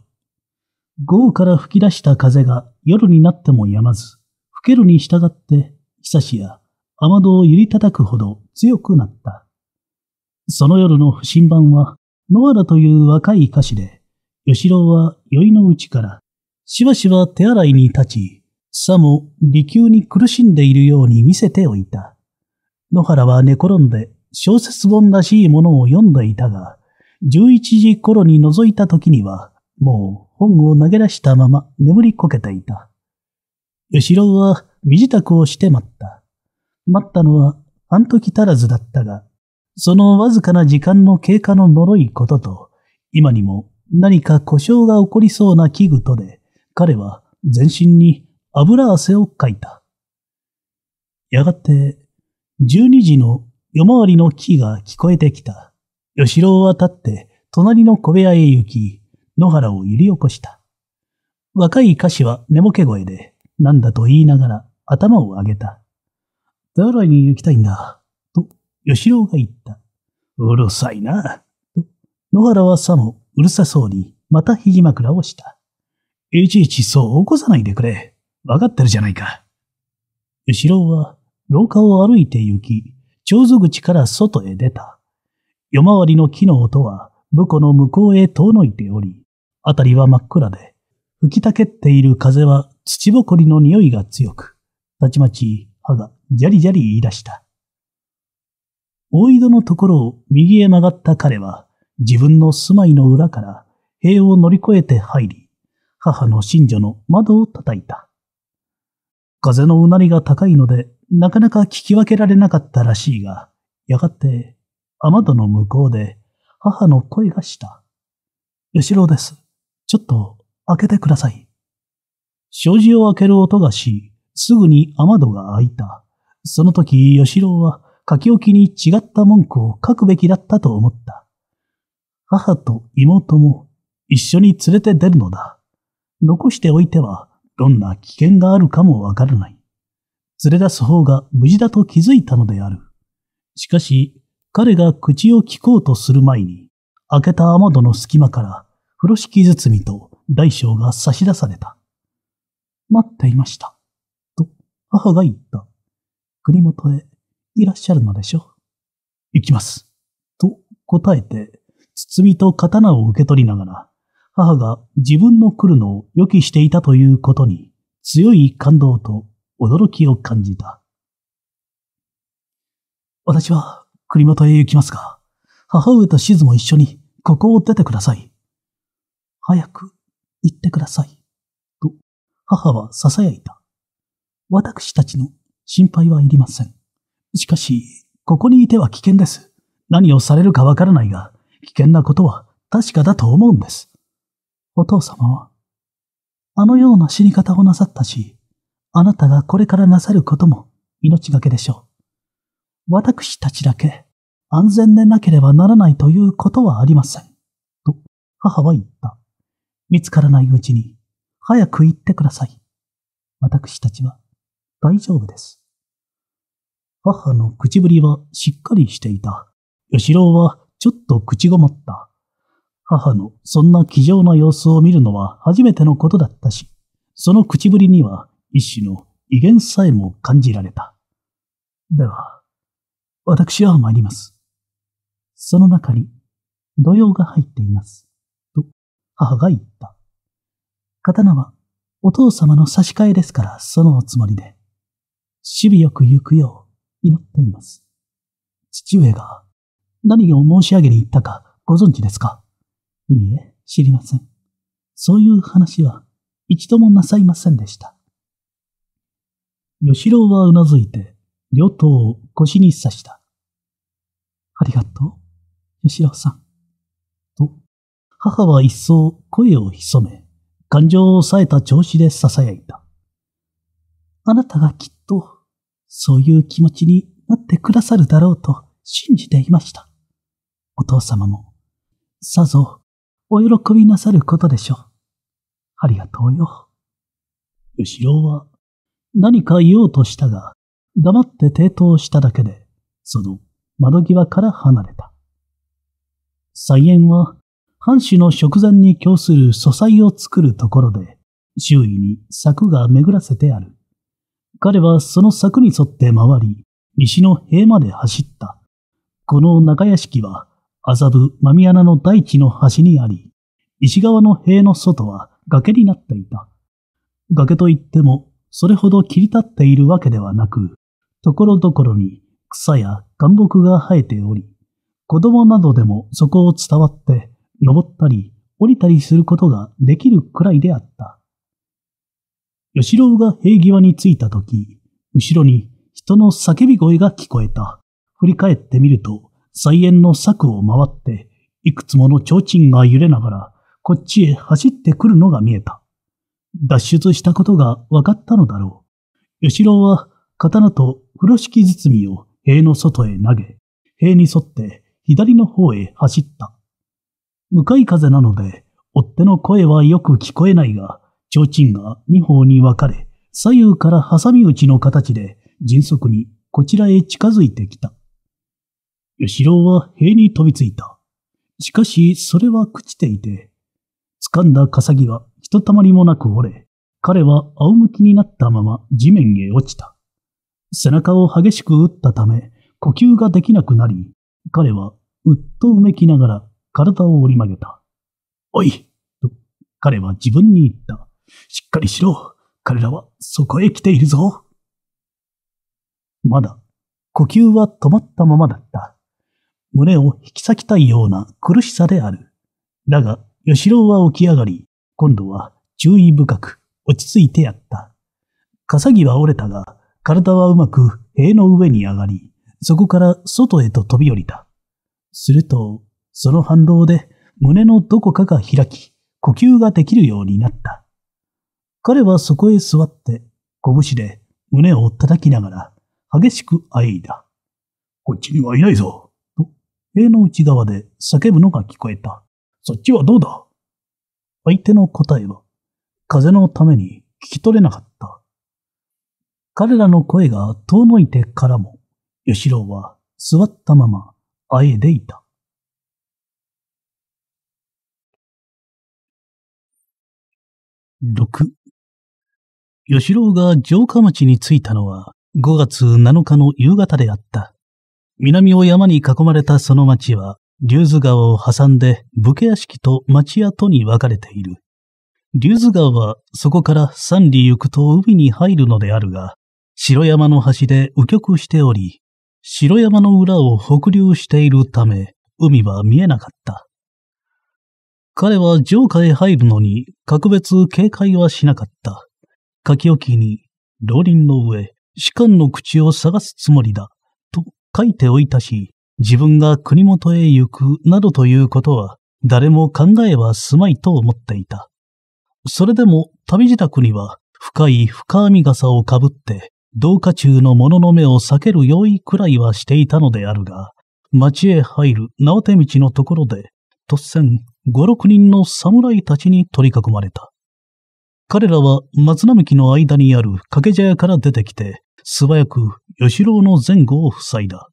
午後から吹き出した風が夜になっても止まず、吹けるに従ってひさしや雨戸を揺り叩くほど強くなった。その夜の不審版は、ノアラという若い歌詞で、吉郎は宵のうちから、しばしば手洗いに立ち、さも利休に苦しんでいるように見せておいた。野原は寝転んで小説本らしいものを読んでいたが、11時頃に覗いた時には、もう本を投げ出したまま眠りこけていた。吉郎は身支度をして待った。待ったのは半時足らずだったが、そのわずかな時間の経過の呪いことと、今にも何か故障が起こりそうな器具とで、彼は全身に油汗をかいた。やがて、十二時の夜回りの木が聞こえてきた。吉郎は立って、隣の小部屋へ行き、野原を揺り起こした。若い歌詞は寝ぼけ声で、なんだと言いながら頭を上げた。誰に行きたいんだ、と吉郎が言った。うるさいな、と野原はさもうるさそうにまた肘枕をした。いちいちそう起こさないでくれ。わかってるじゃないか。後ろは廊下を歩いて行き、長寿口から外へ出た。夜回りの木の音は、婿の向こうへ遠のいており、あたりは真っ暗で、吹きたけっている風は土ぼこりの匂いが強く、たちまち歯がじゃりじゃり言い出した。大井戸のところを右へ曲がった彼は、自分の住まいの裏から塀を乗り越えて入り、母の新女の窓を叩いた。風のうなりが高いので、なかなか聞き分けられなかったらしいが、やがて、雨戸の向こうで、母の声がした。吉郎です。ちょっと、開けてください。障子を開ける音がし、すぐに雨戸が開いた。その時、吉郎は書き置きに違った文句を書くべきだったと思った。母と妹も一緒に連れて出るのだ。残しておいてはどんな危険があるかもわからない。連れ出す方が無事だと気づいたのである。しかし、彼が口を聞こうとする前に、開けた雨戸の隙間から、風呂敷包みと大小が差し出された。待っていました。と、母が言った。国元へいらっしゃるのでしょう。行きます。と答えて、包みと刀を受け取りながら、母が自分の来るのを予期していたということに強い感動と驚きを感じた。私は栗本へ行きますが、母上と静も一緒にここを出てください。早く行ってください。と母は囁いた。私たちの心配はいりません。しかし、ここにいては危険です。何をされるかわからないが、危険なことは確かだと思うんです。お父様は、あのような死に方をなさったし、あなたがこれからなさることも命がけでしょう。私たちだけ安全でなければならないということはありません。と、母は言った。見つからないうちに、早く行ってください。私たちは大丈夫です。母の口ぶりはしっかりしていた。吉郎はちょっと口ごもった。母のそんな気丈な様子を見るのは初めてのことだったし、その口ぶりには一種の威厳さえも感じられた。では、私は参ります。その中に、土用が入っています。と、母が言った。刀は、お父様の差し替えですから、そのおつもりで。守備よく行くよう、祈っています。父上が、何を申し上げに行ったか、ご存知ですかいいえ、知りません。そういう話は一度もなさいませんでした。吉郎はうなずいて、両党を腰に刺した。ありがとう、吉郎さん。と、母は一層声を潜め、感情を抑えた調子で囁いた。あなたがきっと、そういう気持ちになってくださるだろうと信じていました。お父様も、さぞお喜びなさることでしょう。ありがとうよ。後ろは何か言おうとしたが、黙って抵当しただけで、その窓際から離れた。菜園は、藩主の食前に供する素材を作るところで、周囲に柵が巡らせてある。彼はその柵に沿って回り、西の塀まで走った。この中屋敷は、麻布宮穴の大地の端にあり、石川の塀の外は崖になっていた。崖といっても、それほど切り立っているわけではなく、ところどころに草や岩木が生えており、子供などでもそこを伝わって、登ったり降りたりすることができるくらいであった。吉郎が塀際に着いたとき、後ろに人の叫び声が聞こえた。振り返ってみると、菜園の柵を回って、いくつもの提灯が揺れながら、こっちへ走ってくるのが見えた。脱出したことが分かったのだろう。吉郎は刀と風呂敷包みを塀の外へ投げ、塀に沿って左の方へ走った。向かい風なので、追っ手の声はよく聞こえないが、提灯が二方に分かれ、左右から挟み撃ちの形で迅速にこちらへ近づいてきた。吉郎は塀に飛びついた。しかし、それは朽ちていて、掴んだ笠木はひとたまりもなく折れ、彼は仰向きになったまま地面へ落ちた。背中を激しく打ったため、呼吸ができなくなり、彼はうっとうめきながら体を折り曲げた。おいと、彼は自分に言った。しっかりしろ彼らはそこへ来ているぞまだ、呼吸は止まったままだった。胸を引き裂きたいような苦しさである。だが、吉郎は起き上がり、今度は注意深く落ち着いてやった。笠木は折れたが、体はうまく塀の上に上がり、そこから外へと飛び降りた。すると、その反動で胸のどこかが開き、呼吸ができるようになった。彼はそこへ座って、拳で胸を叩きながら、激しくあえいだ。こっちにはいないぞ。塀の内側で叫ぶのが聞こえた。そっちはどうだ相手の答えは、風のために聞き取れなかった。彼らの声が遠のいてからも、吉郎は座ったまま、あえでいた。六。吉郎が城下町に着いたのは5月7日の夕方であった。南を山に囲まれたその町は、竜頭川を挟んで武家屋敷と町屋とに分かれている。竜頭川はそこから三里行くと海に入るのであるが、城山の端で右極しており、城山の裏を北流しているため、海は見えなかった。彼は城下へ入るのに格別警戒はしなかった。書き置きに、老林の上、士官の口を探すつもりだ、書いておいたし、自分が国元へ行くなどということは誰も考えはすまいと思っていた。それでも旅自宅には深い深編み傘をかぶって同化中の者の目を避ける用意くらいはしていたのであるが、町へ入る縄手道のところで突然五六人の侍たちに取り囲まれた。彼らは松並木の間にある掛け茶屋から出てきて、素早く吉郎の前後を塞いだ。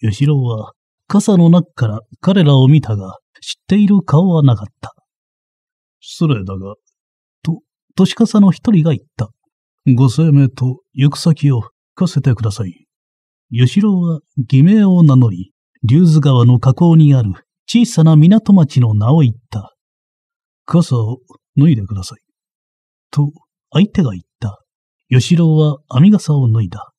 吉郎は傘の中から彼らを見たが、知っている顔はなかった。失礼だが、と、年笠の一人が言った。ご声明と行く先を聞かせてください。吉郎は偽名を名乗り、竜頭川の河口にある小さな港町の名を言った。傘を脱いでください。と、相手が言った。吉郎は編み笠を脱いだ。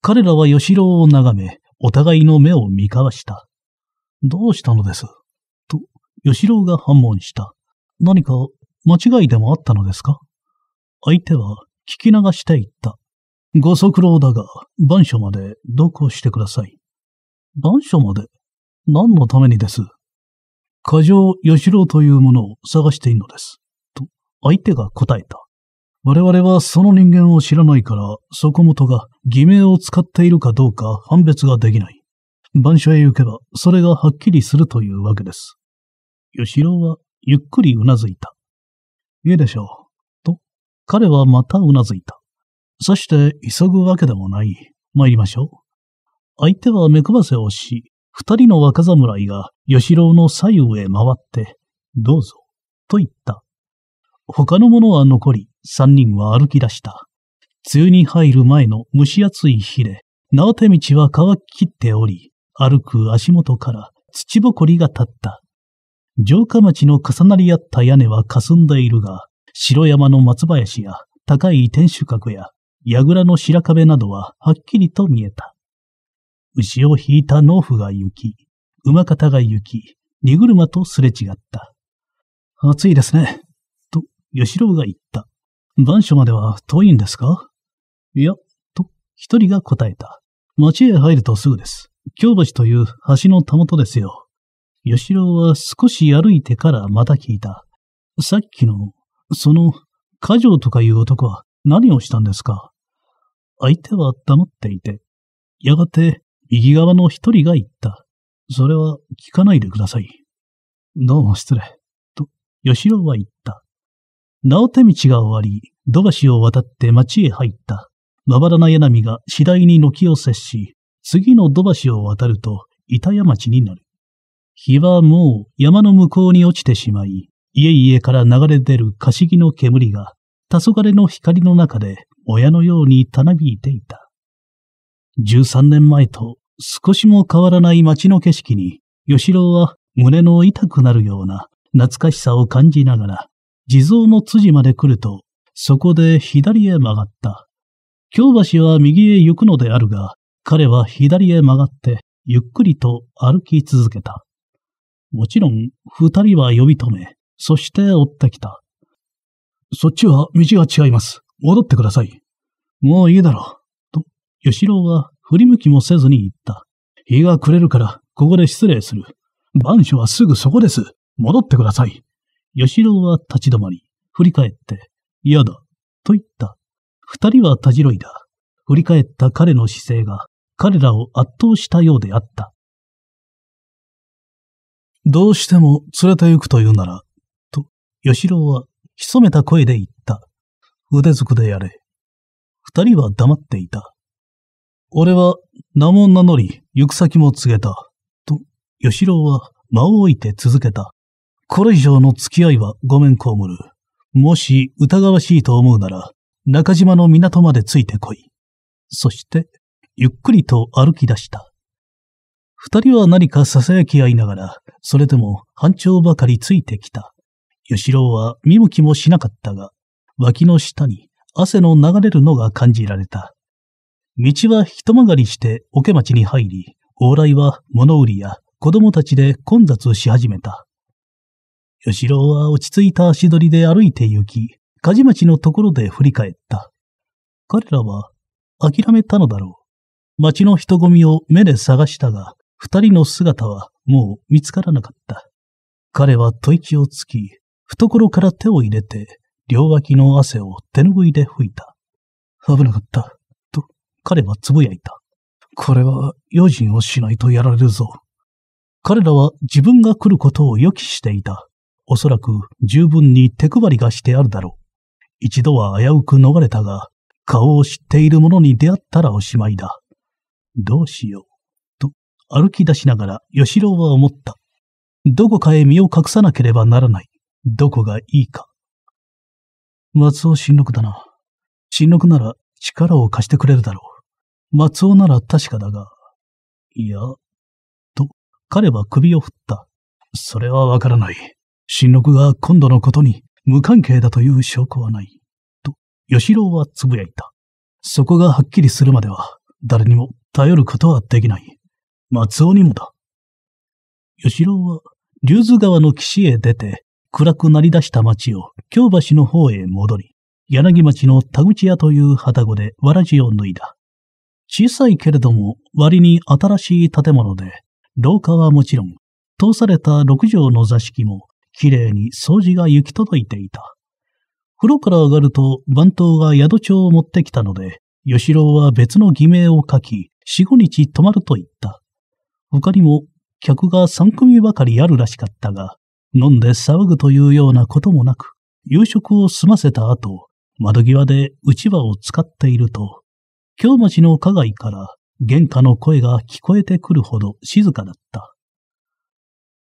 彼らは吉郎を眺め、お互いの目を見交わした。どうしたのですと、吉郎が反問した。何か間違いでもあったのですか相手は聞き流していった。ご足労だが、番所まで同行してください。番所まで何のためにです過剰吉郎というものを探しているのです。と、相手が答えた。我々はその人間を知らないから、そことが偽名を使っているかどうか判別ができない。番所へ行けば、それがはっきりするというわけです。吉郎はゆっくりうなずいた。いいでしょう。と、彼はまたうなずいた。そして急ぐわけでもない。参りましょう。相手は目くばせをし、二人の若侍が吉郎の左右へ回って、どうぞ、と言った。他のものは残り、三人は歩き出した。梅雨に入る前の蒸し暑い日で、縄手道は乾ききっており、歩く足元から土ぼこりが立った。城下町の重なり合った屋根は霞んでいるが、城山の松林や高い天守閣や、櫓の白壁などははっきりと見えた。牛を引いた農夫が行き、馬方が行き、荷車とすれ違った。暑いですね、と、吉郎が言った。番所までは遠いんですかいや、と、一人が答えた。町へ入るとすぐです。京橋という橋のたもとですよ。吉郎は少し歩いてからまた聞いた。さっきの、その、家条とかいう男は何をしたんですか相手は黙っていて、やがて右側の一人が言った。それは聞かないでください。どうも失礼。と、吉郎は言った。直手道が終わり、土橋を渡って町へ入った。まばらな柳が次第に軒を接し、次の土橋を渡ると板屋町になる。日はもう山の向こうに落ちてしまい、家々から流れ出るかしぎの煙が、黄昏の光の中で親のようにたなびいていた。13年前と少しも変わらない街の景色に、吉郎は胸の痛くなるような懐かしさを感じながら地蔵の辻まで来ると、そこで左へ曲がった。京橋は右へ行くのであるが、彼は左へ曲がって、ゆっくりと歩き続けた。もちろん、二人は呼び止め、そして追ってきた。そっちは道が違います。戻ってください。もういいだろう。と、吉郎は振り向きもせずに言った。日が暮れるから、ここで失礼する。番所はすぐそこです。戻ってください。吉郎は立ち止まり、振り返って、嫌だ、と言った。二人はたじろいだ。振り返った彼の姿勢が、彼らを圧倒したようであった。どうしても連れて行くというなら、と、吉郎は潜めた声で言った。腕ずくでやれ。二人は黙っていた。俺は名も名乗り、行く先も告げた。と、吉郎は間を置いて続けた。これ以上の付き合いはごめんこむる。もし疑わしいと思うなら、中島の港までついてこい。そして、ゆっくりと歩き出した。二人は何か囁き合いながら、それでも半丁ばかりついてきた。吉郎は見向きもしなかったが、脇の下に汗の流れるのが感じられた。道は一曲がりして桶町に入り、往来は物売りや子供たちで混雑し始めた。吉郎は落ち着いた足取りで歩いて行き、冶町のところで振り返った。彼らは諦めたのだろう。町の人混みを目で探したが、二人の姿はもう見つからなかった。彼は吐息をつき、懐から手を入れて、両脇の汗を手ぬぐいで拭いた。危なかった、と彼はつぶやいた。これは用心をしないとやられるぞ。彼らは自分が来ることを予期していた。おそらく十分に手配りがしてあるだろう。一度は危うく逃れたが、顔を知っている者に出会ったらおしまいだ。どうしよう。と、歩き出しながら吉郎は思った。どこかへ身を隠さなければならない。どこがいいか。松尾新六だな。新六なら力を貸してくれるだろう。松尾なら確かだが。いや、と、彼は首を振った。それはわからない。新六が今度のことに無関係だという証拠はない。と、吉郎はつぶやいた。そこがはっきりするまでは、誰にも頼ることはできない。松尾にもだ。吉郎は、竜頭川の岸へ出て、暗くなり出した町を京橋の方へ戻り、柳町の田口屋という旗子でわらじを脱いだ。小さいけれども割に新しい建物で、廊下はもちろん、通された六畳の座敷もきれいに掃除が行き届いていた。風呂から上がると番頭が宿帳を持ってきたので、吉郎は別の偽名を書き、四五日泊まると言った。他にも客が三組ばかりあるらしかったが、飲んで騒ぐというようなこともなく、夕食を済ませた後、窓際でうちわを使っていると、京町の家外から玄関の声が聞こえてくるほど静かだった。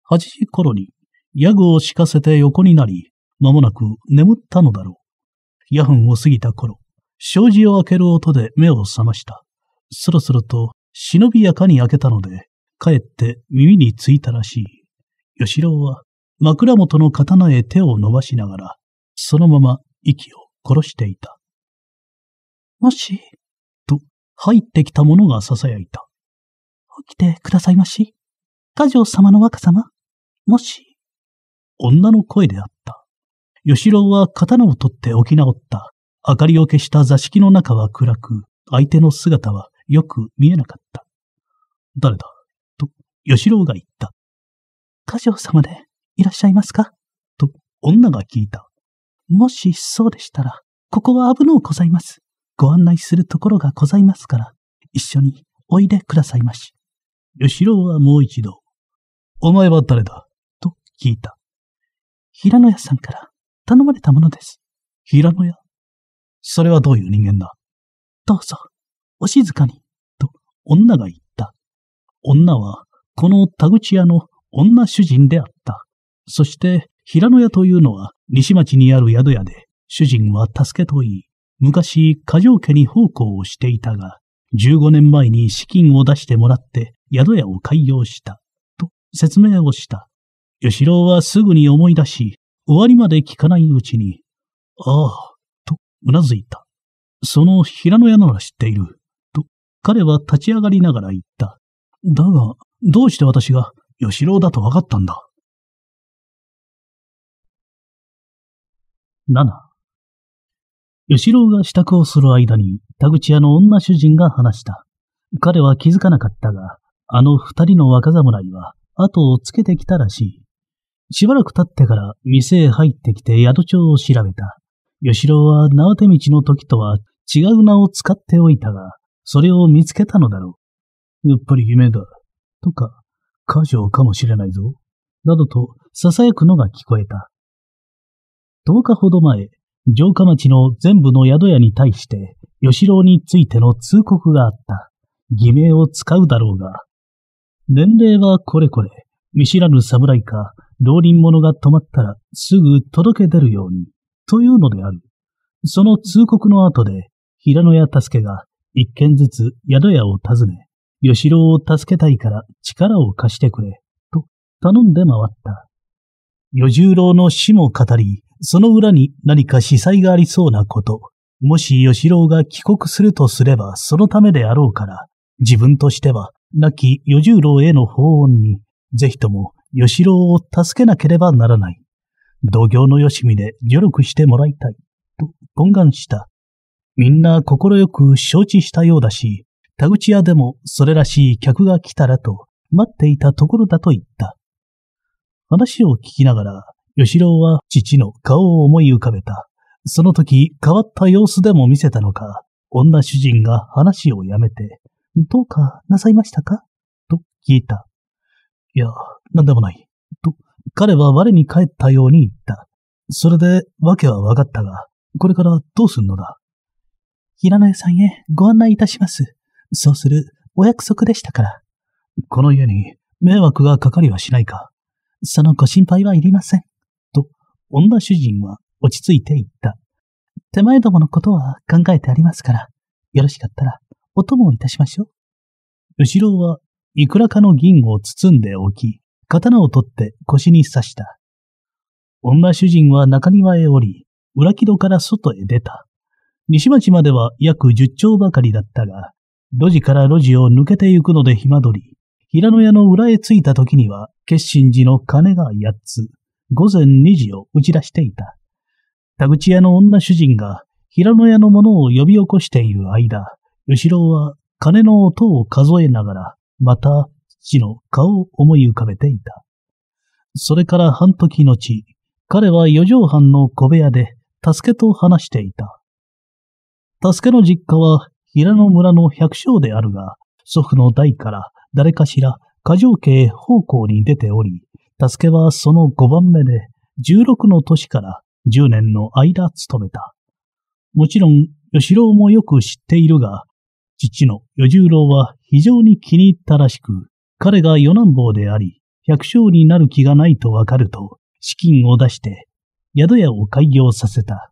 八時頃にヤグを敷かせて横になり、間もなく眠ったのだろう。夜分を過ぎた頃、障子を開ける音で目を覚ました。そろそろと忍びやかに開けたので、帰って耳についたらしい。吉郎は枕元の刀へ手を伸ばしながら、そのまま息を殺していた。もし、と入ってきた者が囁いた。起きてくださいまし。家城様の若様。もし、女の声であった。吉郎は刀を取ってき直った。明かりを消した座敷の中は暗く、相手の姿はよく見えなかった。誰だと、吉郎が言った。家長様でいらっしゃいますかと、女が聞いた。もしそうでしたら、ここは危のうございます。ご案内するところがございますから、一緒においでくださいまし。吉郎はもう一度、お前は誰だと聞いた。平野屋さんから頼まれたものです。平野屋それはどういう人間だどうぞ、お静かに、と女が言った。女は、この田口屋の女主人であった。そして、平野屋というのは西町にある宿屋で、主人は助けと言い、昔、過剰家に奉公をしていたが、15年前に資金を出してもらって宿屋を開業した、と説明をした。吉郎はすぐに思い出し、終わりまで聞かないうちに、ああ、と、うなずいた。その平野屋なら知っている。と、彼は立ち上がりながら言った。だが、どうして私が吉郎だと分かったんだ。七。吉郎が支度をする間に、田口屋の女主人が話した。彼は気づかなかったが、あの二人の若侍は後をつけてきたらしい。しばらく経ってから店へ入ってきて宿帳を調べた。吉郎は縄手道の時とは違う名を使っておいたが、それを見つけたのだろう。やっぱり夢だ。とか、過剰かもしれないぞ。などと囁くのが聞こえた。10日ほど前、城下町の全部の宿屋に対して、吉郎についての通告があった。偽名を使うだろうが。年齢はこれこれ、見知らぬ侍か、老林者が止まったらすぐ届け出るように、というのである。その通告の後で、平野屋助が一軒ずつ宿屋を訪ね、吉郎を助けたいから力を貸してくれ、と頼んで回った。与十郎の死も語り、その裏に何か司祭がありそうなこと、もし吉郎が帰国するとすればそのためであろうから、自分としては、亡き与十郎への報恩に、ぜひとも吉郎を助けなければならない。同業のよしみで助力してもらいたい。と懇願した。みんな快く承知したようだし、田口屋でもそれらしい客が来たらと待っていたところだと言った。話を聞きながら、吉郎は父の顔を思い浮かべた。その時変わった様子でも見せたのか、女主人が話をやめて、どうかなさいましたかと聞いた。いや、何でもない。と、彼は我に返ったように言った。それで、わけは分かったが、これからどうすんのだ平野屋さんへご案内いたします。そうする、お約束でしたから。この家に迷惑がかかりはしないか。そのご心配はいりません。と、女主人は落ち着いて言った。手前どものことは考えてありますから、よろしかったらお供をいたしましょう。後ろはいくらかの銀を包んでおき、刀を取って腰に刺した。女主人は中庭へ降り、裏木戸から外へ出た。西町までは約十丁ばかりだったが、路地から路地を抜けて行くので暇取り、平野屋の裏へ着いた時には、決心寺の鐘が八つ、午前二時を打ち出していた。田口屋の女主人が、平野屋の者を呼び起こしている間、後ろは鐘の音を数えながら、また父の顔を思い浮かべていた。それから半時後、彼は四畳半の小部屋で、助けと話していた。助けの実家は平野村の百姓であるが、祖父の代から誰かしら過剰系方向に出ており、助けはその五番目で十六の年から十年の間勤めた。もちろん、吉郎もよく知っているが、父の与十郎は非常に気に入ったらしく、彼が与南坊であり、百姓になる気がないとわかると、資金を出して、宿屋を開業させた。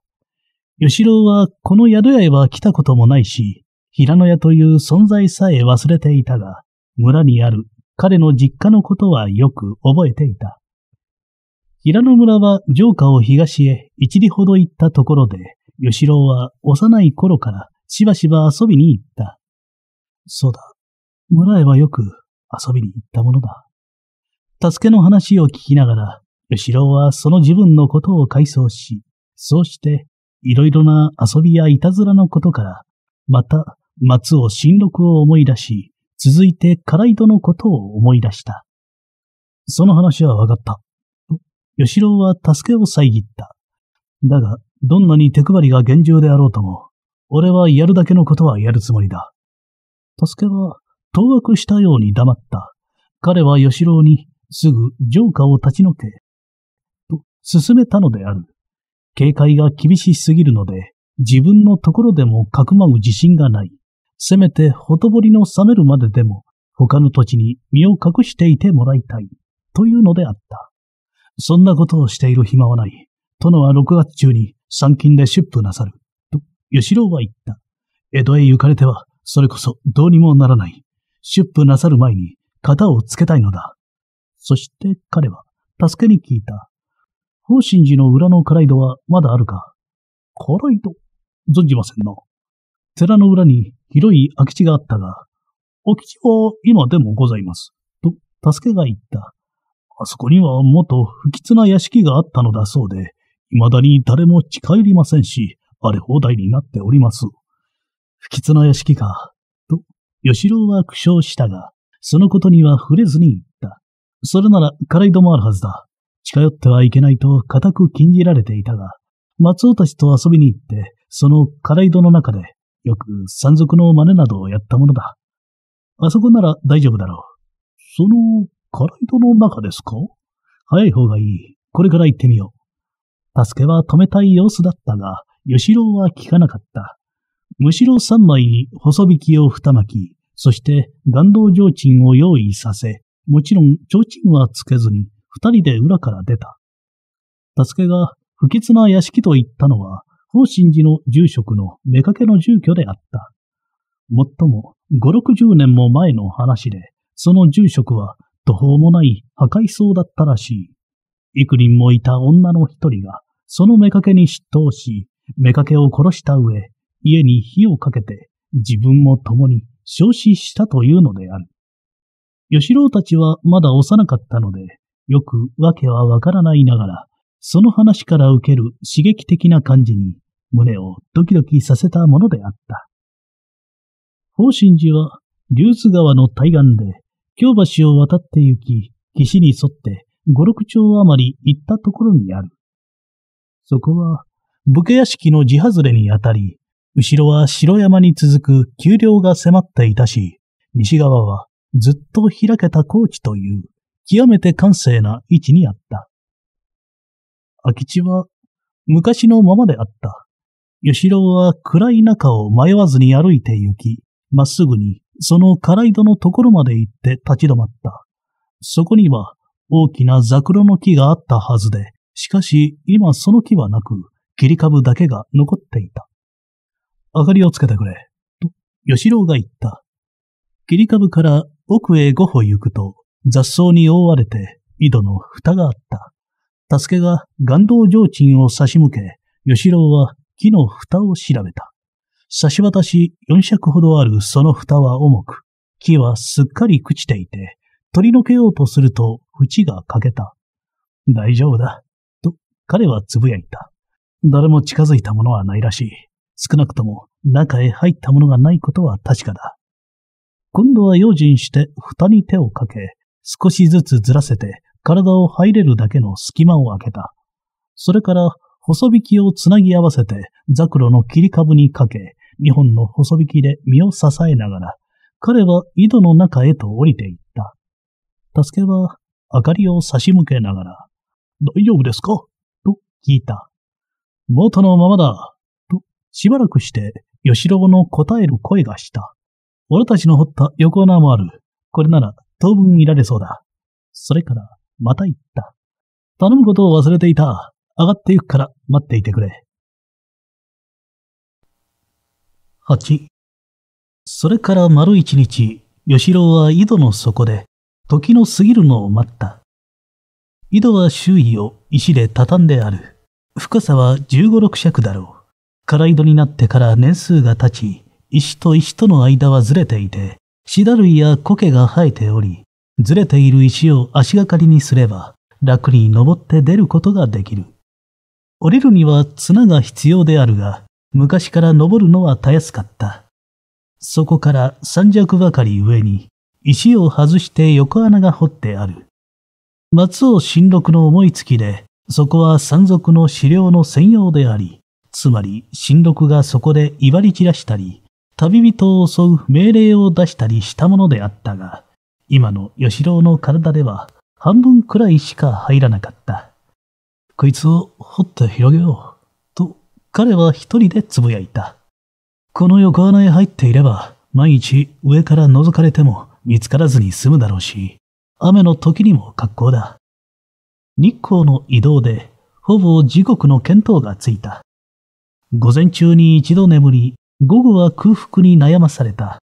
吉郎はこの宿屋へは来たこともないし、平野屋という存在さえ忘れていたが、村にある彼の実家のことはよく覚えていた。平野村は城下を東へ一里ほど行ったところで、吉郎は幼い頃からしばしば遊びに行った。そうだ、村へはよく遊びに行ったものだ。助けの話を聞きながら、後ろはその自分のことを回想し、そうして、いろいろな遊びやいたずらのことから、また、松尾新六を思い出し、続いて唐井戸のことを思い出した。その話は分かった。吉郎は助けを遮った。だが、どんなに手配りが厳重であろうとも、俺はやるだけのことはやるつもりだ。助けは、当惑したように黙った。彼は吉郎にすぐ城下を立ち退け、と進めたのである。警戒が厳しすぎるので、自分のところでもかくまう自信がない。せめてほとぼりの冷めるまででも、他の土地に身を隠していてもらいたい、というのであった。そんなことをしている暇はない。殿は6月中に参勤で出府なさる。と、吉郎は言った。江戸へ行かれては、それこそどうにもならない。出布なさる前に型をつけたいのだ。そして彼は、助けに聞いた。方針寺の裏のカライドはまだあるかカライド存じませんな。寺の裏に広い空き地があったが、空き地は今でもございます。と、助けが言った。あそこにはもっと不吉な屋敷があったのだそうで、未だに誰も近寄りませんし、荒れ放題になっております。不吉な屋敷か。吉郎は苦笑したが、そのことには触れずに言った。それなら、いともあるはずだ。近寄ってはいけないと固く禁じられていたが、松尾たちと遊びに行って、その辛井戸の中で、よく山賊の真似などをやったものだ。あそこなら大丈夫だろう。その辛井戸の中ですか早い方がいい。これから行ってみよう。助けは止めたい様子だったが、吉郎は聞かなかった。むしろ三枚に細引きを二巻き、そして弾道提灯を用意させ、もちろん提灯はつけずに二人で裏から出た。助けが不吉な屋敷と言ったのは、法神寺の住職の妾の住居であった。もっとも、五六十年も前の話で、その住職は途方もない破壊層だったらしい。幾人もいた女の一人が、その妾に嫉妬し、妾を殺した上、家に火をかけて自分も共に焼死したというのである。吉郎たちはまだ幼かったので、よくわけはわからないながら、その話から受ける刺激的な感じに胸をドキドキさせたものであった。方針寺は、竜津川の対岸で、京橋を渡って行き、岸に沿って五六町余り行ったところにある。そこは、武家屋敷の地外れにあたり、後ろは城山に続く丘陵が迫っていたし、西側はずっと開けた高地という、極めて閑静な位置にあった。空き地は昔のままであった。吉郎は暗い中を迷わずに歩いて行き、まっすぐにその辛井戸のところまで行って立ち止まった。そこには大きなザクロの木があったはずで、しかし今その木はなく、切り株だけが残っていた。明かりをつけてくれ、と、吉郎が言った。切り株から奥へ5歩行くと、雑草に覆われて、井戸の蓋があった。助けが岩道上鎮を差し向け、吉郎は木の蓋を調べた。差し渡し4尺ほどあるその蓋は重く、木はすっかり朽ちていて、取り除けようとすると、縁が欠けた。大丈夫だ、と彼はつぶやいた。誰も近づいたものはないらしい。少なくとも中へ入ったものがないことは確かだ。今度は用心して蓋に手をかけ、少しずつずらせて体を入れるだけの隙間を開けた。それから細引きをつなぎ合わせてザクロの切り株にかけ、二本の細引きで身を支えながら、彼は井戸の中へと降りていった。助けは明かりを差し向けながら、大丈夫ですかと聞いた。元のままだ。しばらくして、吉郎の答える声がした。俺たちの掘った横穴もある。これなら当分いられそうだ。それから、また言った。頼むことを忘れていた。上がっていくから待っていてくれ。8それから丸一日、吉郎は井戸の底で、時の過ぎるのを待った。井戸は周囲を石で畳んである。深さは十五六尺だろう。ラ井戸になってから年数が経ち、石と石との間はずれていて、シダ類や苔が生えており、ずれている石を足がかりにすれば、楽に登って出ることができる。降りるには綱が必要であるが、昔から登るのはたやすかった。そこから三尺ばかり上に、石を外して横穴が掘ってある。松尾新六の思いつきで、そこは山賊の資料の専用であり、つまり、新六がそこで威張り散らしたり、旅人を襲う命令を出したりしたものであったが、今の吉郎の体では半分くらいしか入らなかった。こいつを掘って広げよう。と、彼は一人でつぶやいた。この横穴へ入っていれば、毎日上から覗かれても見つからずに済むだろうし、雨の時にも格好だ。日光の移動で、ほぼ時刻の見当がついた。午前中に一度眠り、午後は空腹に悩まされた。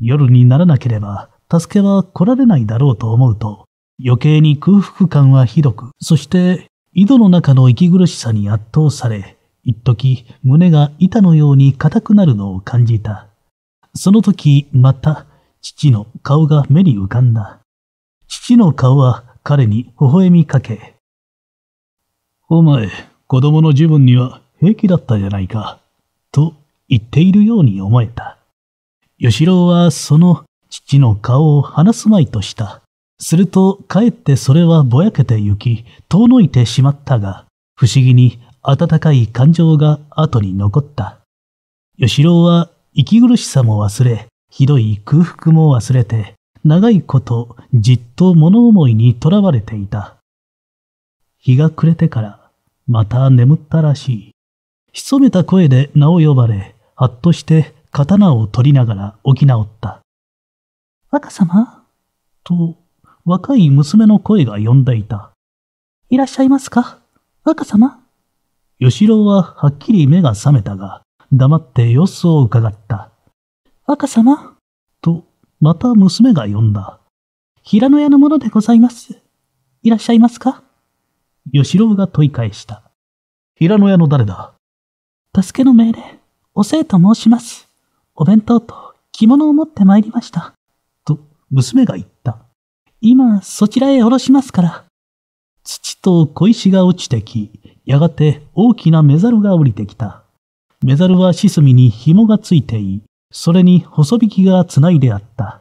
夜にならなければ、助けは来られないだろうと思うと、余計に空腹感はひどく、そして井戸の中の息苦しさに圧倒され、一時胸が板のように硬くなるのを感じた。その時、また、父の顔が目に浮かんだ。父の顔は彼に微笑みかけ、お前、子供の自分には平気だったじゃないか、と言っているように思えた。吉郎はその父の顔を離すまいとした。すると、かえってそれはぼやけてゆき、遠のいてしまったが、不思議に温かい感情が後に残った。吉郎は息苦しさも忘れ、ひどい空腹も忘れて、長いことじっと物思いにとらわれていた。日が暮れてから、また眠ったらしい。潜めた声で名を呼ばれ、はっとして刀を取りながら起き直った。若様と、若い娘の声が呼んでいた。いらっしゃいますか若様吉郎ははっきり目が覚めたが、黙って様子を伺った。若様と、また娘が呼んだ。平野屋の者でございます。いらっしゃいますか吉郎が問い返した。平野屋の誰だ助けの命令、おせいと申します。お弁当と着物を持って参りました。と、娘が言った。今、そちらへおろしますから。土と小石が落ちてき、やがて大きなメザルが降りてきた。メザルはシスミに紐がついてい、それに細引きがつないであった。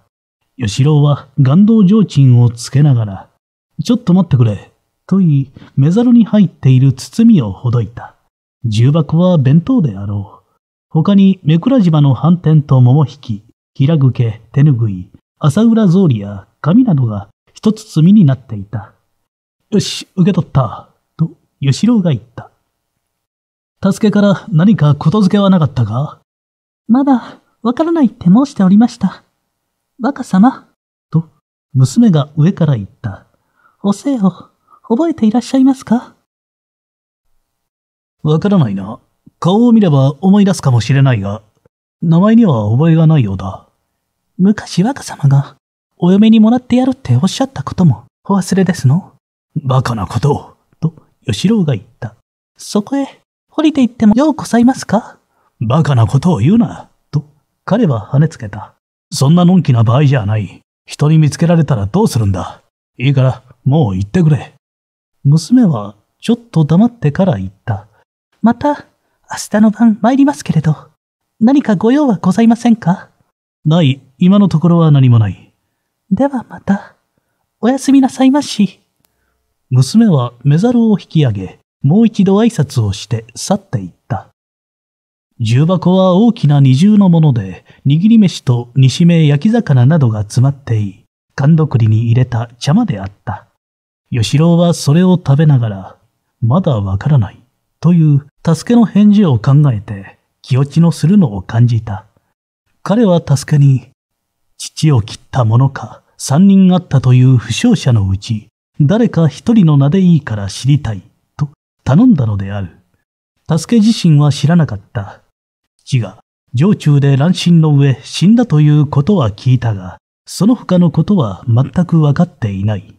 吉郎は岩道上鎮をつけながら、ちょっと待ってくれ、と言い、メザルに入っている包みをほどいた。重箱は弁当であろう。他に、目倉島の反転と桃引き、平ぐけ、手ぬぐい、朝浦草履や紙などが一つ積みになっていた。よし、受け取った、と、吉郎が言った。助けから何かことづけはなかったかまだ、わからないって申しておりました。若様、と、娘が上から言った。おせよ、覚えていらっしゃいますかわからないな。顔を見れば思い出すかもしれないが、名前には覚えがないようだ。昔若様が、お嫁にもらってやるっておっしゃったことも、お忘れですのバカなことを、と、吉郎が言った。そこへ、降りて行ってもようございますかバカなことを言うな、と、彼は跳ねつけた。そんなのんきな場合じゃない。人に見つけられたらどうするんだ。いいから、もう行ってくれ。娘は、ちょっと黙ってから言った。また、明日の晩参りますけれど、何かご用はございませんかない、今のところは何もない。ではまた、おやすみなさいまし。娘はメザルを引き上げ、もう一度挨拶をして去っていった。重箱は大きな二重のもので、握り飯と煮しめ焼き魚などが詰まってい、缶どくりに入れた茶まであった。吉郎はそれを食べながら、まだわからない。という助けの返事を考えて気落ちのするのを感じた。彼は助けに、父を切った者か三人あったという負傷者のうち、誰か一人の名でいいから知りたい、と頼んだのである。助け自身は知らなかった。父が上中で乱心の上死んだということは聞いたが、その他のことは全くわかっていない。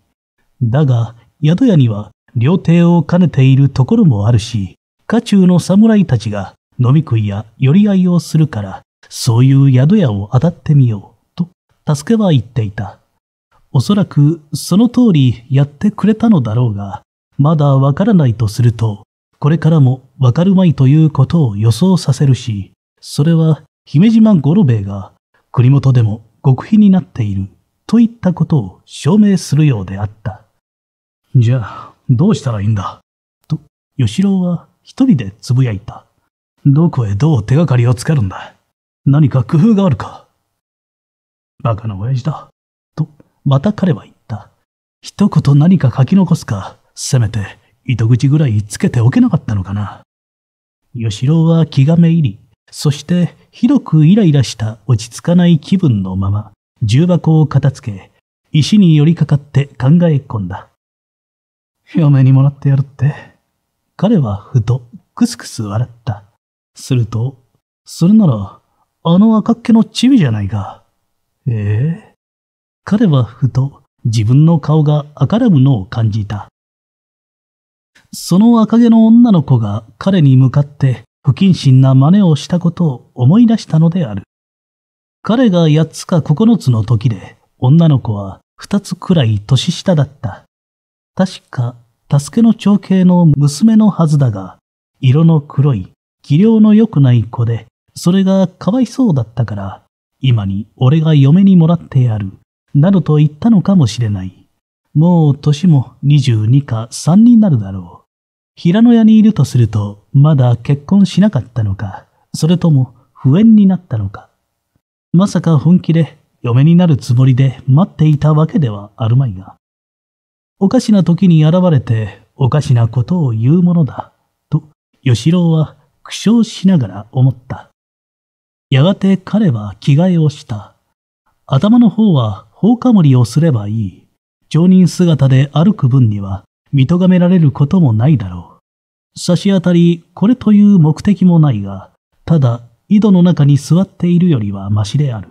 だが、宿屋には料亭を兼ねているところもあるし、家中の侍たちが飲み食いや寄り合いをするから、そういう宿屋を当たってみよう、と、助けは言っていた。おそらくその通りやってくれたのだろうが、まだわからないとすると、これからもわかるまいということを予想させるし、それは姫島五郎兵衛が国元でも極秘になっているといったことを証明するようであった。じゃあ、どうしたらいいんだと、吉郎は一人でつぶやいた。どこへどう手がかりをつけるんだ何か工夫があるかバカな親父だ。と、また彼は言った。一言何か書き残すか、せめて糸口ぐらいつけておけなかったのかな。吉郎は気がめ入り、そしてひどくイライラした落ち着かない気分のまま、重箱を片付け、石に寄りかかって考え込んだ。嫁にもらってやるって。彼はふと、くすくす笑った。すると、それなら、あの赤っけのチビじゃないか。ええー、彼はふと、自分の顔が赤らむのを感じた。その赤毛の女の子が彼に向かって不謹慎な真似をしたことを思い出したのである。彼が八つか九つの時で、女の子は二つくらい年下だった。確か、助けの長兄の娘のはずだが、色の黒い、気量の良くない子で、それがかわいそうだったから、今に俺が嫁にもらってやる、などと言ったのかもしれない。もう年も22か3になるだろう。平野屋にいるとすると、まだ結婚しなかったのか、それとも不縁になったのか。まさか本気で嫁になるつもりで待っていたわけではあるまいが。おかしな時に現れて、おかしなことを言うものだ、と、吉郎は苦笑しながら思った。やがて彼は着替えをした。頭の方は放火盛りをすればいい。町人姿で歩く分には、見とがめられることもないだろう。差し当たり、これという目的もないが、ただ、井戸の中に座っているよりはましである。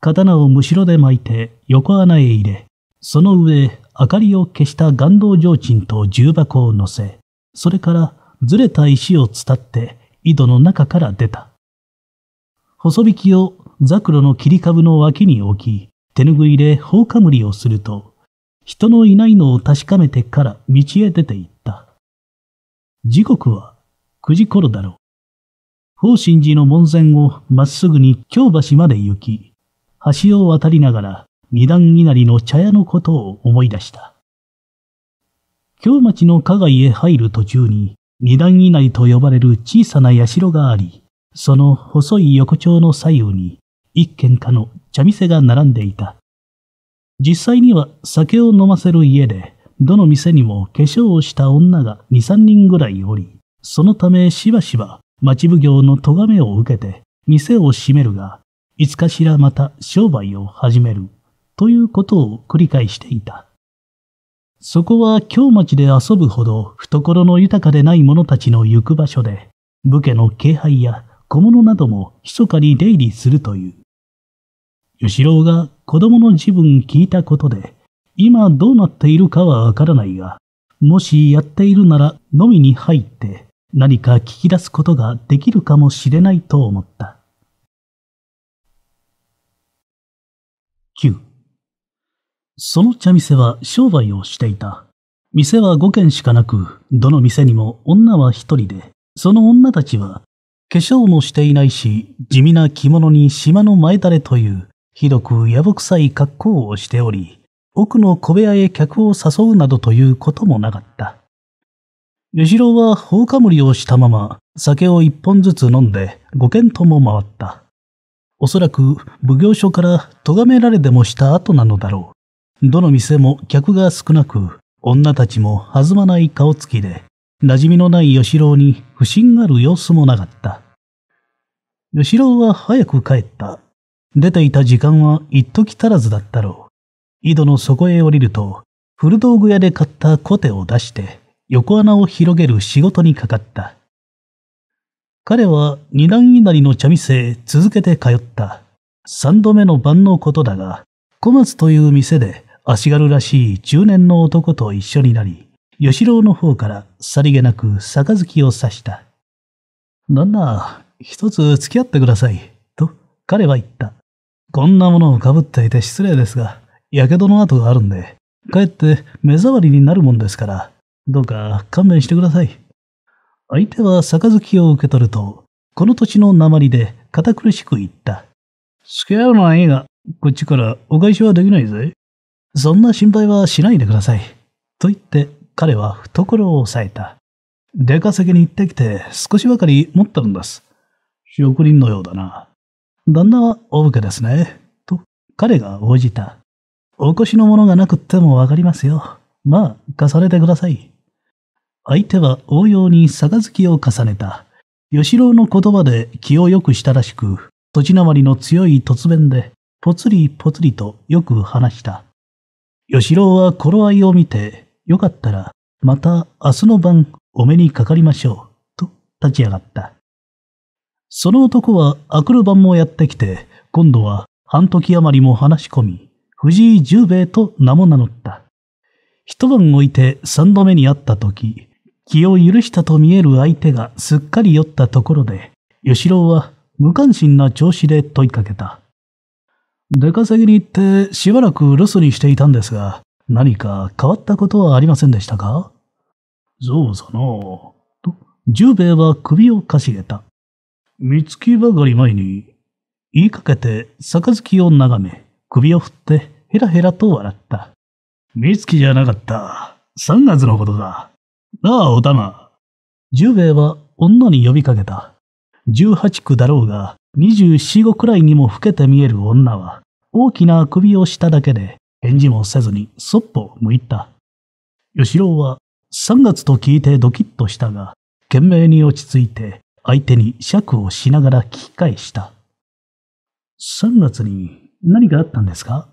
刀をむしろで巻いて横穴へ入れ、その上、明かりを消した岩道上鎮と重箱を乗せ、それからずれた石を伝って井戸の中から出た。細引きをザクロの切り株の脇に置き、手ぬぐいで放火りをすると、人のいないのを確かめてから道へ出て行った。時刻は9時頃だろう。法神寺の門前をまっすぐに京橋まで行き、橋を渡りながら二段稲荷の茶屋のことを思い出した。京町の加害へ入る途中に、二段稲荷と呼ばれる小さな社があり、その細い横丁の左右に、一軒家の茶店が並んでいた。実際には酒を飲ませる家で、どの店にも化粧をした女が二三人ぐらいおり、そのためしばしば町奉行の咎めを受けて店を閉めるが、いつかしらまた商売を始める。ということを繰り返していた。そこは京町で遊ぶほど懐の豊かでない者たちの行く場所で、武家の気配や小物なども密かに出入りするという。吉郎が子供の自分聞いたことで、今どうなっているかはわからないが、もしやっているなら飲みに入って何か聞き出すことができるかもしれないと思った。9その茶店は商売をしていた。店は五軒しかなく、どの店にも女は一人で、その女たちは、化粧もしていないし、地味な着物に島の前垂れという、ひどく野暮臭い格好をしており、奥の小部屋へ客を誘うなどということもなかった。吉郎は放火盛りをしたまま、酒を一本ずつ飲んで、五軒とも回った。おそらく奉行所から咎められでもした後なのだろう。どの店も客が少なく、女たちも弾まない顔つきで、馴染みのない吉郎に不審がる様子もなかった。吉郎は早く帰った。出ていた時間は一時足らずだったろう。井戸の底へ降りると、古道具屋で買ったコテを出して、横穴を広げる仕事にかかった。彼は二段稲荷の茶店へ続けて通った。三度目の晩のことだが、小松という店で足軽らしい中年の男と一緒になり、吉郎の方からさりげなく杯を刺した。旦那、一つ付き合ってください。と、彼は言った。こんなものをかぶっていて失礼ですが、やけどの跡があるんで、かえって目障りになるもんですから、どうか勘弁してください。相手は杯を受け取ると、この土地の鉛で堅苦しく言った。付き合うのはいいが、こっちからお返しはできないぜ。そんな心配はしないでください。と言って彼は懐を押さえた。出稼ぎに行ってきて少しばかり持ってるんです。職人のようだな。旦那はお武家ですね。と彼が応じた。お越しのものがなくってもわかりますよ。まあ、重ねてください。相手は応用に杯を重ねた。吉郎の言葉で気を良くしたらしく、土地なまりの強い突弁で、ぽつりぽつりとよく話した。吉郎は頃合いを見て、よかったら、また明日の晩お目にかかりましょう、と立ち上がった。その男はあくる晩もやってきて、今度は半時余りも話し込み、藤井十兵衛と名も名乗った。一晩置いて三度目に会った時、気を許したと見える相手がすっかり酔ったところで、吉郎は無関心な調子で問いかけた。出稼ぎに行ってしばらく留守にしていたんですが、何か変わったことはありませんでしたかそうさなと、十兵衛は首をかしげた。三月ばかり前に、言いかけて杯を眺め、首を振ってヘラヘラと笑った。三月じゃなかった。三月のことだ。なあ、お玉。十兵衛は女に呼びかけた。十八区だろうが、2四5くらいにも老けて見える女は、大きな首をしただけで、返事もせずにそっぽ向いた。吉郎は、3月と聞いてドキッとしたが、懸命に落ち着いて、相手に尺をしながら聞き返した。3月に何があったんですか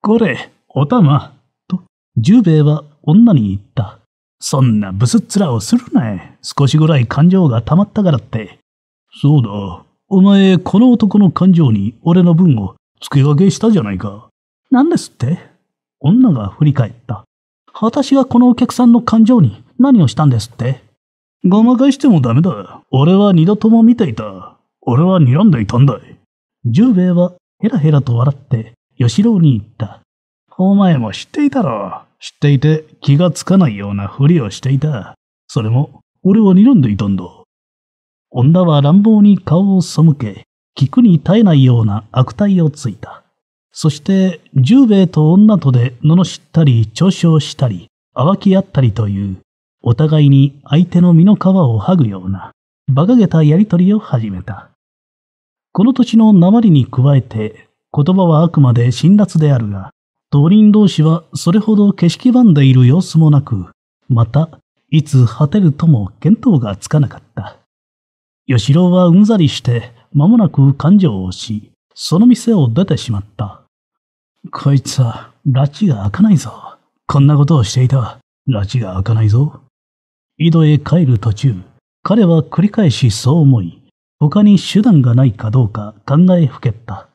これ、お玉。と、十兵衛は女に言った。そんなブスっ面をするな少しぐらい感情が溜まったからって。そうだ。お前、この男の感情に俺の分を付け分けしたじゃないか。何ですって女が振り返った。私はこのお客さんの感情に何をしたんですってごまかしてもダメだ。俺は二度とも見ていた。俺は睨んでいたんだい。十兵衛はヘラヘラと笑って、吉郎に言った。お前も知っていたろ。知っていて気がつかないようなふりをしていた。それも、俺は睨んでいたんだ。女は乱暴に顔を背け、聞くに耐えないような悪態をついた。そして、十兵衛と女とで罵ったり、嘲笑したり、暴き合ったりという、お互いに相手の身の皮を剥ぐような、馬鹿げたやりとりを始めた。この年の鉛に加えて、言葉はあくまで辛辣であるが、同人同士はそれほど景色ばんでいる様子もなく、また、いつ果てるとも見当がつかなかった。吉郎はうんざりして、間もなく勘定をし、その店を出てしまった。こいつは、拉致が開かないぞ。こんなことをしていた。拉致が開かないぞ。井戸へ帰る途中、彼は繰り返しそう思い、他に手段がないかどうか考えふけった。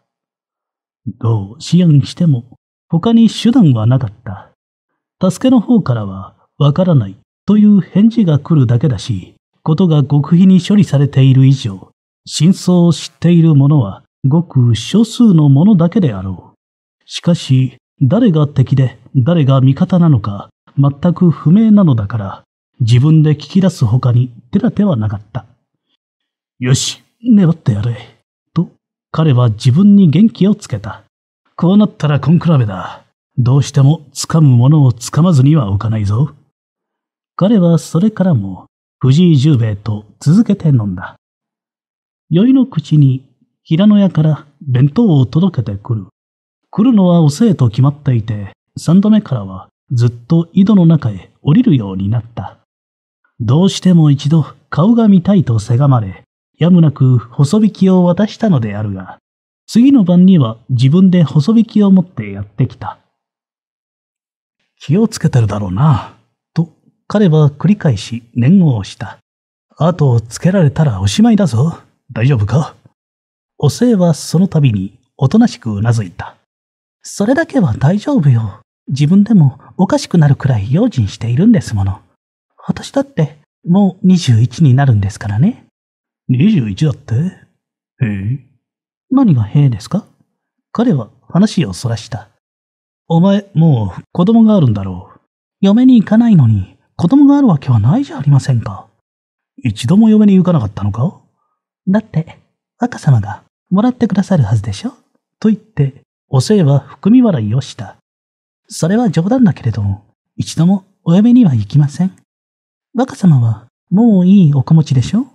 どう思案しても、他に手段はなかった。助けの方からは、わからないという返事が来るだけだし、ことが極秘に処理されている以上、真相を知っている者はごく少数の者だけであろう。しかし、誰が敵で誰が味方なのか全く不明なのだから、自分で聞き出す他に手立てはなかった。よし、粘ってやれ。と、彼は自分に元気をつけた。こうなったら根比べだ。どうしても掴むものを掴まずには置かないぞ。彼はそれからも藤井十兵衛と続けて飲んだ。酔いの口に平野屋から弁当を届けてくる。来るのは遅えと決まっていて、三度目からはずっと井戸の中へ降りるようになった。どうしても一度顔が見たいとせがまれ、やむなく細引きを渡したのであるが、次の晩には自分で細引きを持ってやってきた。気をつけてるだろうな。彼は繰り返し念をした。後をつけられたらおしまいだぞ。大丈夫かおせいはその度におとなしくうなずいた。それだけは大丈夫よ。自分でもおかしくなるくらい用心しているんですもの。私だってもう21になるんですからね。21だってへえ。何がへえですか彼は話をそらした。お前、もう子供があるんだろう。嫁に行かないのに子供があるわけはないじゃありませんか。一度も嫁に行かなかったのかだって、若様がもらってくださるはずでしょと言って、おせいは含み笑いをした。それは冗談だけれども、一度もお嫁には行きません。若様はもういいお子持ちでしょ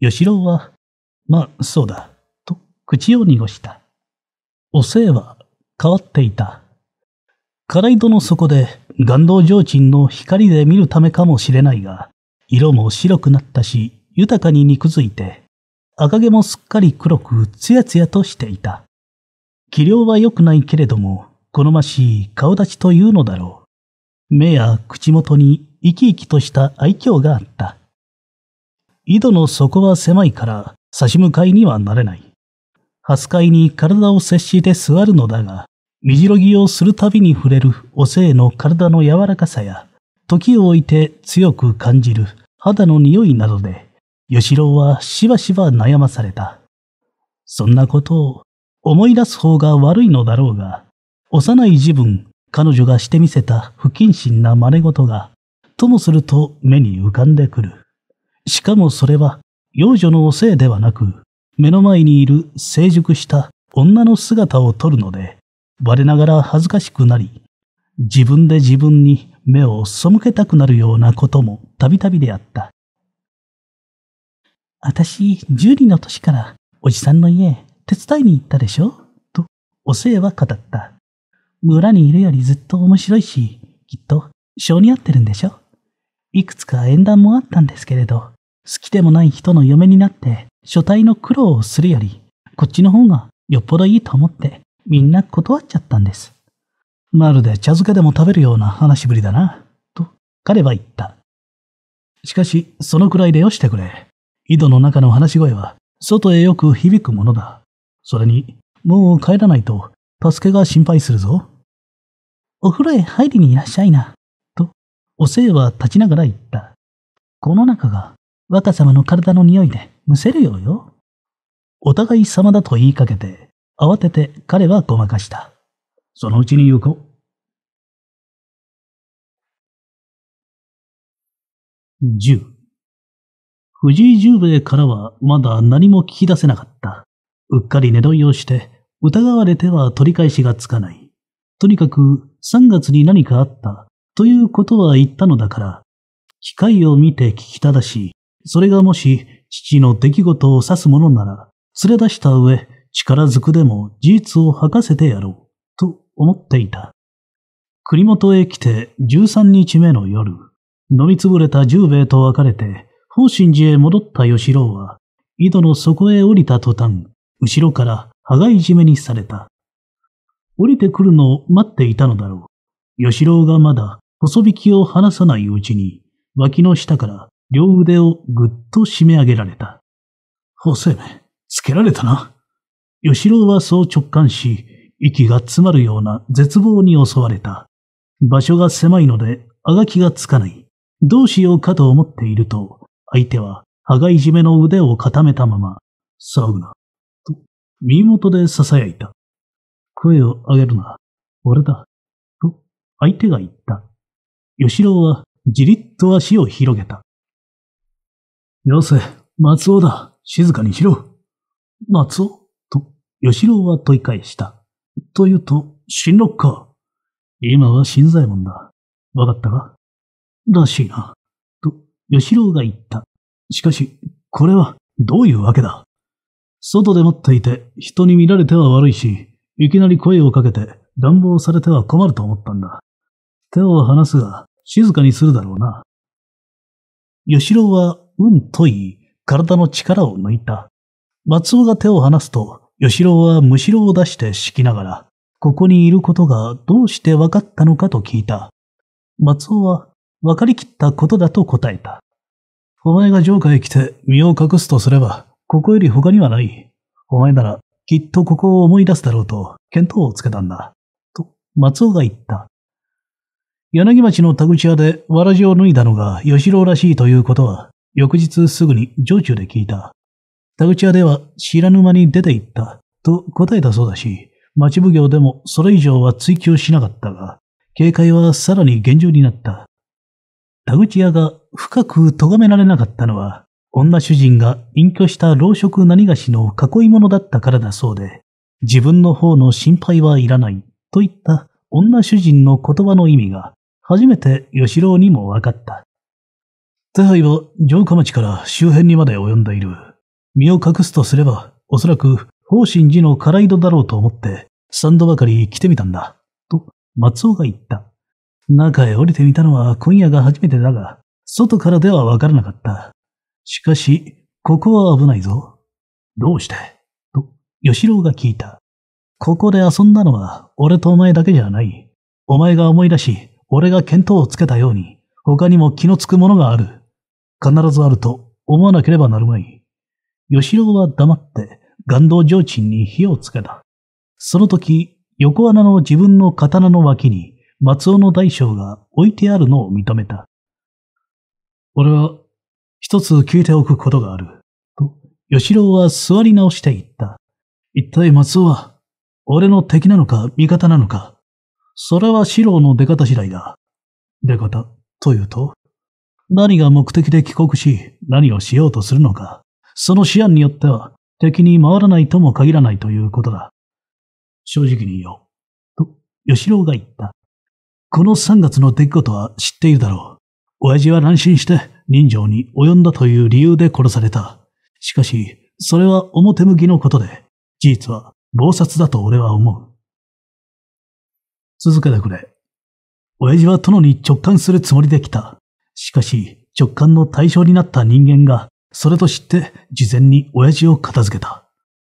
吉郎は、まあ、そうだ、と口を濁した。お世は変わっていた。辛井戸の底で岩道上鎮の光で見るためかもしれないが、色も白くなったし、豊かに肉づいて、赤毛もすっかり黒くツヤツヤとしていた。気量は良くないけれども、好ましい顔立ちというのだろう。目や口元に生き生きとした愛嬌があった。井戸の底は狭いから差し向かいにはなれない。ハスかに体を接して座るのだが、みじろぎをするたびに触れるおせいの体の柔らかさや、時を置いて強く感じる肌の匂いなどで、吉郎はしばしば悩まされた。そんなことを思い出す方が悪いのだろうが、幼い自分、彼女がしてみせた不謹慎な真似事が、ともすると目に浮かんでくる。しかもそれは、幼女のおせいではなく、目の前にいる成熟した女の姿を撮るので、我ながら恥ずかしくなり、自分で自分に目を背けたくなるようなこともたびたびであった。私、十二の年から、おじさんの家、手伝いに行ったでしょと、おせは語った。村にいるよりずっと面白いし、きっと、性に合ってるんでしょいくつか縁談もあったんですけれど、好きでもない人の嫁になって、書体の苦労をするより、こっちの方がよっぽどいいと思って、みんな断っちゃったんです。まるで茶漬けでも食べるような話しぶりだな、と彼は言った。しかし、そのくらいでよしてくれ。井戸の中の話し声は、外へよく響くものだ。それに、もう帰らないと、助けが心配するぞ。お風呂へ入りにいらっしゃいな、と、お姓は立ちながら言った。この中が、若様の体の匂いでむせるようよ。お互い様だと言いかけて、慌てて彼はごまかした。そのうちに行こう。十。藤井十兵衛からはまだ何も聞き出せなかった。うっかり寝取りをして疑われては取り返しがつかない。とにかく三月に何かあったということは言ったのだから、機械を見て聞きただし、それがもし父の出来事を指すものなら、連れ出した上、力ずくでも事実を吐かせてやろう、と思っていた。栗本へ来て13日目の夜、飲みつぶれた十兵衛と別れて、方針寺へ戻った吉郎は、井戸の底へ降りた途端、後ろから羽がいじめにされた。降りてくるのを待っていたのだろう。吉郎がまだ細引きを離さないうちに、脇の下から両腕をぐっと締め上げられた。ほせめ、つけられたな。吉郎はそう直感し、息が詰まるような絶望に襲われた。場所が狭いので、あがきがつかない。どうしようかと思っていると、相手は、羽がいじめの腕を固めたまま、騒ぐな、と、身元で囁いた。声を上げるな、俺だ、と、相手が言った。吉郎は、じりっと足を広げた。よせ、松尾だ、静かにしろ。松尾吉郎は問い返した。というと、新六か。今は新左衛門だ。わかったからしいな。と、吉郎が言った。しかし、これは、どういうわけだ外で待っていて、人に見られては悪いし、いきなり声をかけて、乱暴されては困ると思ったんだ。手を離すが、静かにするだろうな。吉郎は、うんと言い、体の力を抜いた。松尾が手を離すと、吉郎はむしろを出して敷きながら、ここにいることがどうして分かったのかと聞いた。松尾は分かりきったことだと答えた。お前が城下へ来て身を隠すとすれば、ここより他にはない。お前ならきっとここを思い出すだろうと見当をつけたんだ。と、松尾が言った。柳町の田口屋でわらじを脱いだのが吉郎らしいということは、翌日すぐに城中で聞いた。田口屋では知らぬ間に出て行った、と答えたそうだし、町奉行でもそれ以上は追求しなかったが、警戒はさらに厳重になった。田口屋が深く咎められなかったのは、女主人が隠居した老職何がしの囲い物だったからだそうで、自分の方の心配はいらないといった女主人の言葉の意味が初めて吉郎にも分かった。手配は城下町から周辺にまで及んでいる。身を隠すとすれば、おそらく、方針寺の唐井戸だろうと思って、三度ばかり来てみたんだ。と、松尾が言った。中へ降りてみたのは今夜が初めてだが、外からではわからなかった。しかし、ここは危ないぞ。どうしてと、吉郎が聞いた。ここで遊んだのは、俺とお前だけじゃない。お前が思い出し、俺が見当をつけたように、他にも気のつくものがある。必ずあると思わなければなるまい。吉郎は黙って岩道上鎮に火をつけた。その時、横穴の自分の刀の脇に松尾の大将が置いてあるのを認めた。俺は一つ聞いておくことがある。と、吉郎は座り直していった。一体松尾は、俺の敵なのか味方なのか。それは四郎の出方次第だ。出方、というと何が目的で帰国し、何をしようとするのか。その思案によっては敵に回らないとも限らないということだ。正直に言おう。と、吉郎が言った。この3月の出来事は知っているだろう。親父は乱心して人情に及んだという理由で殺された。しかし、それは表向きのことで、事実は謀殺だと俺は思う。続けてくれ。親父は殿に直感するつもりで来た。しかし、直感の対象になった人間がそれと知って、事前に親父を片付けた。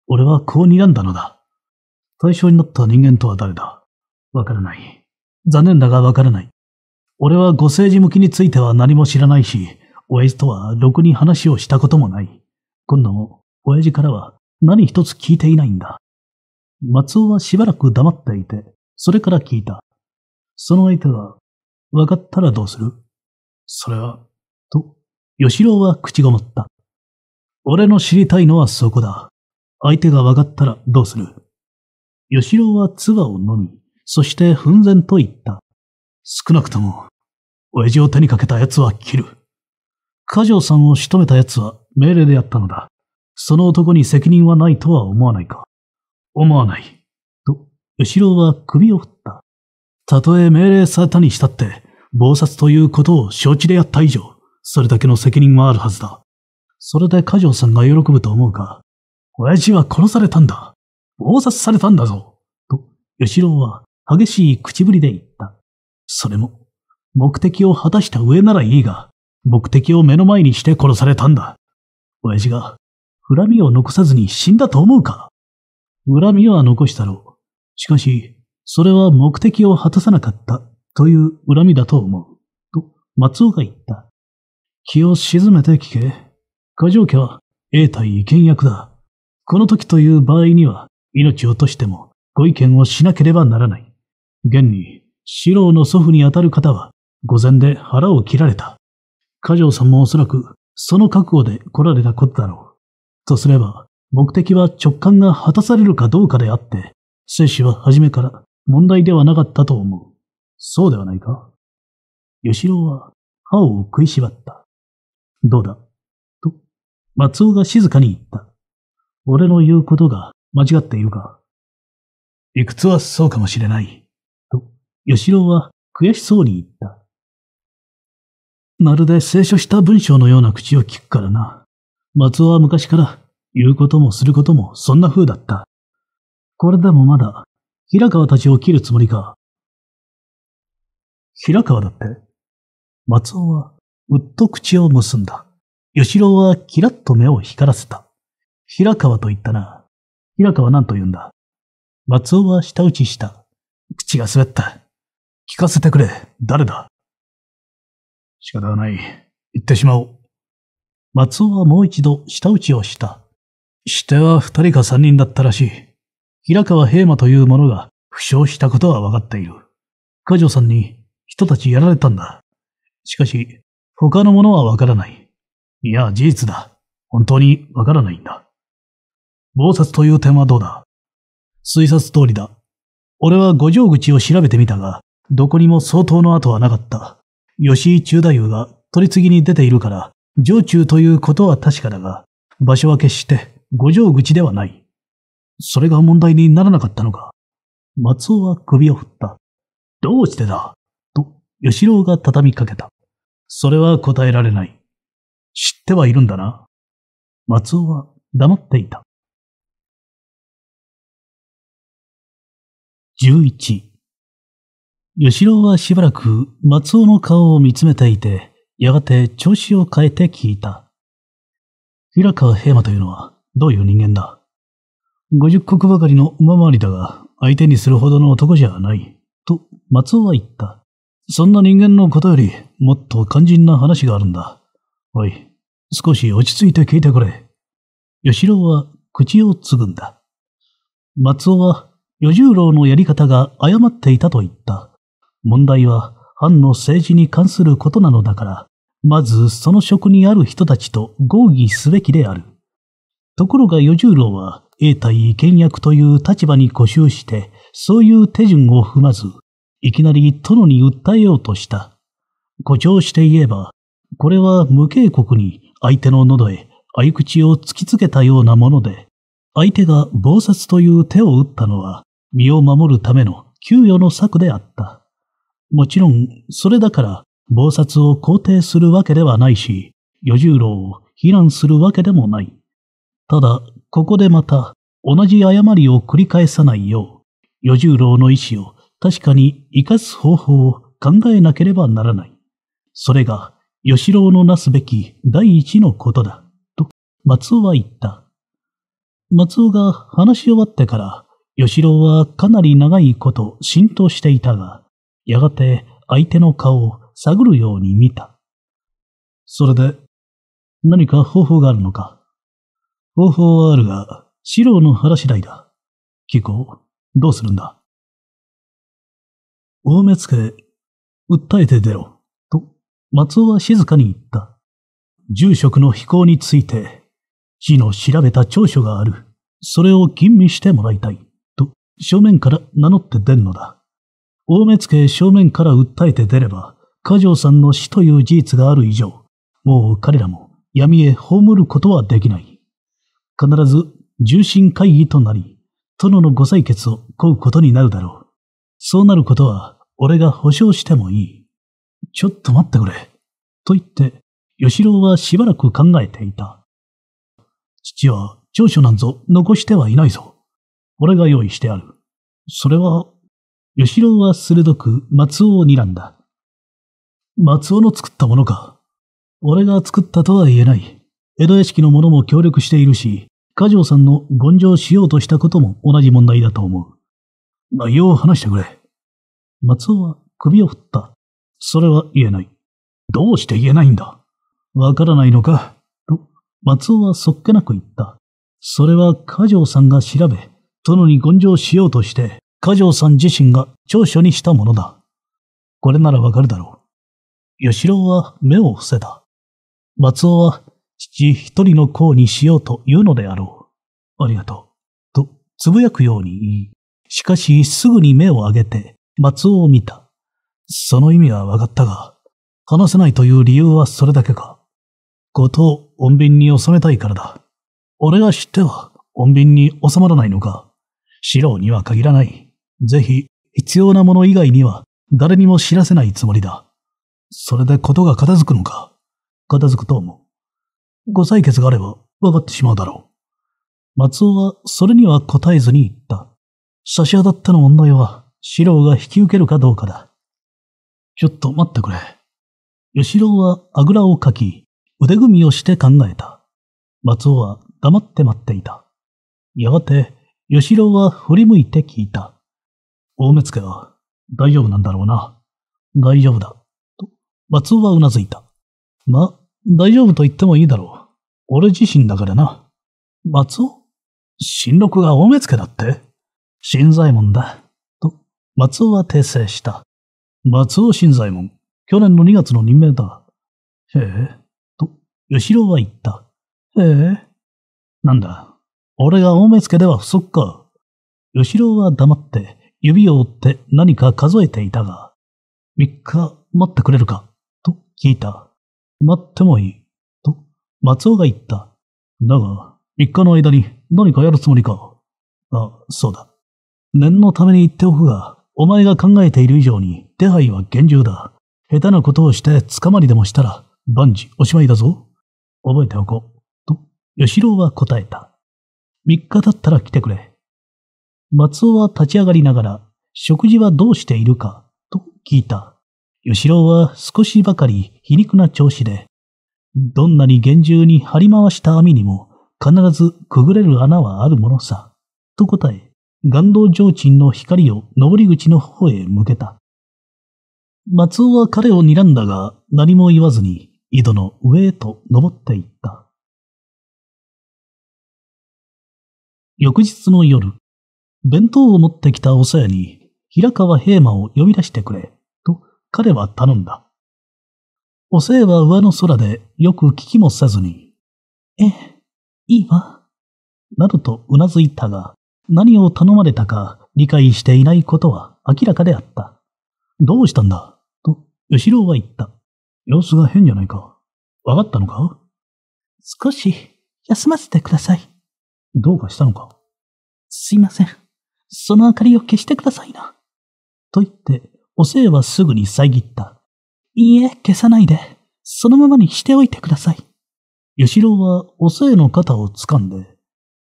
俺はこう睨んだのだ。対象になった人間とは誰だわからない。残念だがわからない。俺はご政治向きについては何も知らないし、親父とはろくに話をしたこともない。今度も、親父からは何一つ聞いていないんだ。松尾はしばらく黙っていて、それから聞いた。その相手は、わかったらどうするそれは、吉郎は口ごもった。俺の知りたいのはそこだ。相手が分かったらどうする吉郎は唾を飲み、そして奮然と言った。少なくとも、親父を手にかけた奴は切る。家城さんを仕留めた奴は命令でやったのだ。その男に責任はないとは思わないか。思わない。と、吉郎は首を振った。たとえ命令されたにしたって、暴殺ということを承知でやった以上、それだけの責任はあるはずだ。それでカジョさんが喜ぶと思うか。親父は殺されたんだ。暴殺されたんだぞ。と、吉郎は激しい口ぶりで言った。それも、目的を果たした上ならいいが、目的を目の前にして殺されたんだ。親父が、恨みを残さずに死んだと思うか恨みは残したろう。しかし、それは目的を果たさなかったという恨みだと思う。と、松尾が言った。気を沈めて聞け。過剰家は A 対意見役だ。この時という場合には、命を落としてもご意見をしなければならない。現に、四郎の祖父にあたる方は、御前で腹を切られた。過剰さんもおそらく、その覚悟で来られたことだろう。とすれば、目的は直感が果たされるかどうかであって、生死は初めから問題ではなかったと思う。そうではないか吉郎は歯を食いしばった。どうだと、松尾が静かに言った。俺の言うことが間違っているか。理屈はそうかもしれない。と、吉郎は悔しそうに言った。まるで聖書した文章のような口を聞くからな。松尾は昔から言うこともすることもそんな風だった。これでもまだ平川たちを切るつもりか。平川だって松尾はうっと口を結んだ。吉郎はキラッと目を光らせた。平川と言ったな。平川は何と言うんだ。松尾は舌打ちした。口が滑った。聞かせてくれ。誰だ仕方がない。行ってしまおう。松尾はもう一度舌打ちをした。しては二人か三人だったらしい。平川平馬という者が負傷したことは分かっている。家女さんに人たちやられたんだ。しかし、他のものはわからない。いや、事実だ。本当にわからないんだ。謀殺という点はどうだ推察通りだ。俺は五条口を調べてみたが、どこにも相当の跡はなかった。吉井中太夫が取り次ぎに出ているから、上中ということは確かだが、場所は決して五条口ではない。それが問題にならなかったのか。松尾は首を振った。どうしてだと、吉郎が畳みかけた。それは答えられない。知ってはいるんだな。松尾は黙っていた。11吉郎はしばらく松尾の顔を見つめていて、やがて調子を変えて聞いた。平川平馬というのはどういう人間だ五十国ばかりの馬回りだが、相手にするほどの男じゃない。と、松尾は言った。そんな人間のことより、もっと肝心な話があるんだ。おい、少し落ち着いて聞いてくれ。吉郎は口をつぐんだ。松尾は、与十郎のやり方が誤っていたと言った。問題は、藩の政治に関することなのだから、まずその職にある人たちと合議すべきである。ところが与十郎は、永代見約という立場に固執して、そういう手順を踏まず、いきなり殿に訴えようとした。誇張して言えば、これは無警告に相手の喉へ合口を突きつけたようなもので、相手が謀殺という手を打ったのは、身を守るための給与の策であった。もちろん、それだから、謀殺を肯定するわけではないし、与十郎を非難するわけでもない。ただ、ここでまた、同じ誤りを繰り返さないよう、与十郎の意思を確かに生かす方法を考えなければならない。それが、吉郎のなすべき第一のことだ、と松尾は言った。松尾が話し終わってから、吉郎はかなり長いこと浸透していたが、やがて相手の顔を探るように見た。それで、何か方法があるのか方法はあるが、四郎の腹次第だ。聞こう、どうするんだ大目付、訴えて出ろ。松尾は静かに言った。住職の非行について、市の調べた調書がある。それを吟味してもらいたい。と、正面から名乗って出んのだ。大目付正面から訴えて出れば、過城さんの死という事実がある以上、もう彼らも闇へ葬ることはできない。必ず重臣会議となり、殿のご採決を請うことになるだろう。そうなることは、俺が保証してもいい。ちょっと待ってくれ。と言って、吉郎はしばらく考えていた。父は長所なんぞ残してはいないぞ。俺が用意してある。それは、吉郎は鋭く松尾を睨んだ。松尾の作ったものか。俺が作ったとは言えない。江戸屋敷の者も協力しているし、家城さんの言上しようとしたことも同じ問題だと思う。内容を話してくれ。松尾は首を振った。それは言えない。どうして言えないんだわからないのかと、松尾はそっけなく言った。それは家城さんが調べ、殿に言上しようとして、家城さん自身が長所にしたものだ。これならわかるだろう。吉郎は目を伏せた。松尾は父一人の功にしようというのであろう。ありがとう。と、つぶやくように言い、しかしすぐに目を上げて松尾を見た。その意味は分かったが、話せないという理由はそれだけか。ことを穏便に収めたいからだ。俺が知っては穏便に収まらないのか。素人には限らない。ぜひ、必要なもの以外には誰にも知らせないつもりだ。それでことが片付くのか。片付くと思う。ご採決があれば分かってしまうだろう。松尾はそれには答えずに言った。差し当たっての問題は、四郎が引き受けるかどうかだ。ちょっと待ってくれ。吉郎はあぐらをかき、腕組みをして考えた。松尾は黙って待っていた。やがて、吉郎は振り向いて聞いた。大目付は、大丈夫なんだろうな。大丈夫だ。と、松尾はうなずいた。ま、大丈夫と言ってもいいだろう。俺自身だからな。松尾新六が大目付だって新左衛門だ。と、松尾は訂正した。松尾新左衛門、去年の2月の任命だ。へえ、と、吉郎は言った。へえ。なんだ、俺が大目付では不足か。吉郎は黙って、指を折って何か数えていたが、3日待ってくれるか、と聞いた。待ってもいい、と松尾が言った。だが、3日の間に何かやるつもりか。あ、そうだ。念のために言っておくが、お前が考えている以上に、手配は厳重だ。下手なことをして捕まりでもしたら、万事おしまいだぞ。覚えておこう。と、吉郎は答えた。三日経ったら来てくれ。松尾は立ち上がりながら、食事はどうしているか、と聞いた。吉郎は少しばかり皮肉な調子で、どんなに厳重に張り回した網にも、必ずくぐれる穴はあるものさ、と答え、岩道上鎮の光を登り口の方へ向けた。松尾は彼を睨んだが何も言わずに井戸の上へと登っていった。翌日の夜、弁当を持ってきたおさやに平川平馬を呼び出してくれと彼は頼んだ。おさやは上の空でよく聞きもせずに、ええ、いいわ、などとうなずいたが、何を頼まれたか理解していないことは明らかであった。どうしたんだ後ろは言った。様子が変じゃないか。わかったのか少し休ませてください。どうかしたのかすいません。その明かりを消してくださいな。と言って、おせはすぐに遮った。いいえ、消さないで。そのままにしておいてください。吉郎はおせいの肩を掴んで、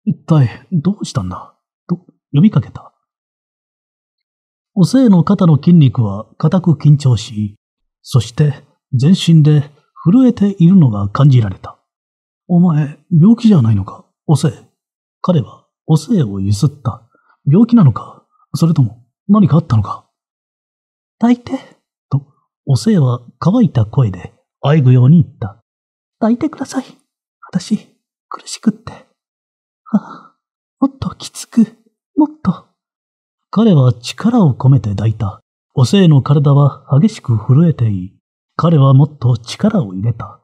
一体どうしたんだと呼びかけた。おせの肩の筋肉は固く緊張し、そして全身で震えているのが感じられた。お前、病気じゃないのかおせい。彼はおせいを揺すった。病気なのかそれとも何かあったのか大抵、と、おせいは乾いた声で、あえぐように言った。抱いてください。私、苦しくって。はあ、もっときつく、もっと。彼は力を込めて抱いた。おせいの体は激しく震えてい、彼はもっと力を入れた。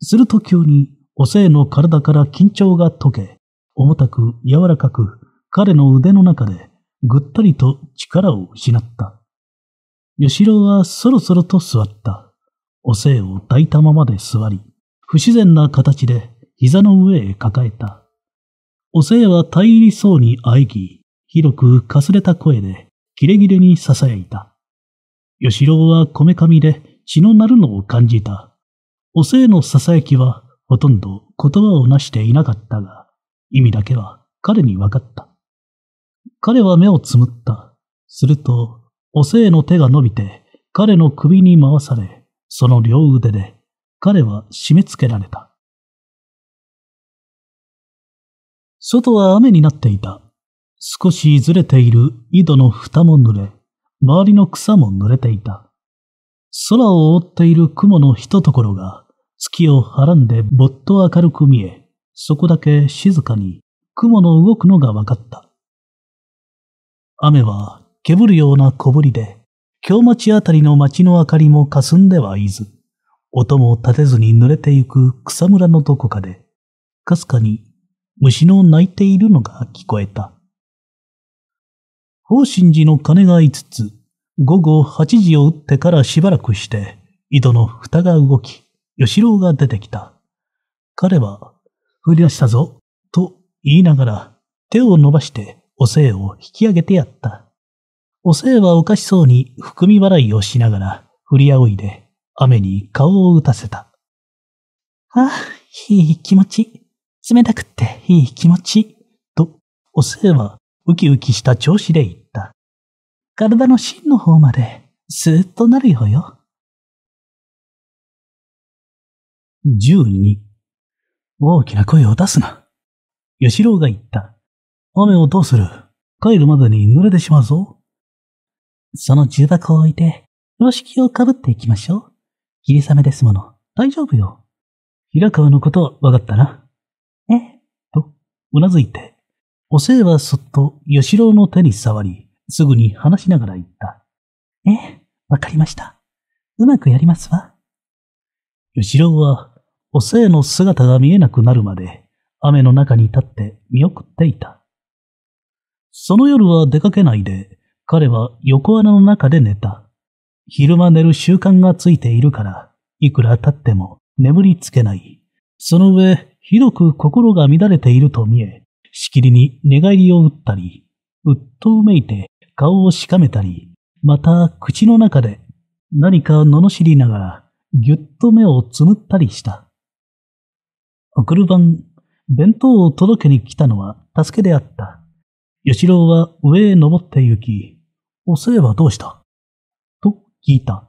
すると急に、おせいの体から緊張が解け、重たく柔らかく、彼の腕の中でぐったりと力を失った。吉郎はそろそろと座った。おせいを抱いたままで座り、不自然な形で膝の上へ抱えた。おせいは大入りそうに喘ぎ、広くかすれた声で、キレギレに囁いた。吉郎はこめかみで血のなるのを感じた。おせさのやきはほとんど言葉をなしていなかったが、意味だけは彼にわかった。彼は目をつむった。すると、おせの手が伸びて彼の首に回され、その両腕で彼は締め付けられた。外は雨になっていた。少しずれている井戸の蓋も濡れ、周りの草も濡れていた。空を覆っている雲の一ところが月をはらんでぼっと明るく見え、そこだけ静かに雲の動くのが分かった。雨はけぶるような小ぶりで、京町あたりの町の明かりも霞んではいず、音も立てずに濡れてゆく草むらのどこかで、かすかに虫の鳴いているのが聞こえた。方針寺の鐘がつつ、午後8時を打ってからしばらくして、井戸の蓋が動き、吉郎が出てきた。彼は、降り出したぞ、と言いながら、手を伸ばして、おせいを引き上げてやった。おせいはおかしそうに含み笑いをしながら、振り仰いで、雨に顔を打たせた。ああ、いい気持ち。冷たくっていい気持ち。と、おせいはウキウキした調子で言った。体の芯の方まで、スーッとなるようよ。12。大きな声を出すな。吉郎が言った。雨をどうする帰るまでに濡れてしまうぞ。その重箱を置いて、風呂敷をかぶっていきましょう。霧雨ですもの。大丈夫よ。平川のことは分かったな。えと、うなずいて、おせいはそっと吉郎の手に触り、すぐに話しながら言った。ええ、わかりました。うまくやりますわ。吉郎は、おさの姿が見えなくなるまで、雨の中に立って見送っていた。その夜は出かけないで、彼は横穴の中で寝た。昼間寝る習慣がついているから、いくら経っても眠りつけない。その上、ひどく心が乱れていると見え、しきりに寝返りを打ったり、うっとうめいて顔をしかめたり、また口の中で何か罵りながらぎゅっと目をつむったりした。送る晩、弁当を届けに来たのは助けであった。吉郎は上へ登って行き、お世話どうしたと聞いた。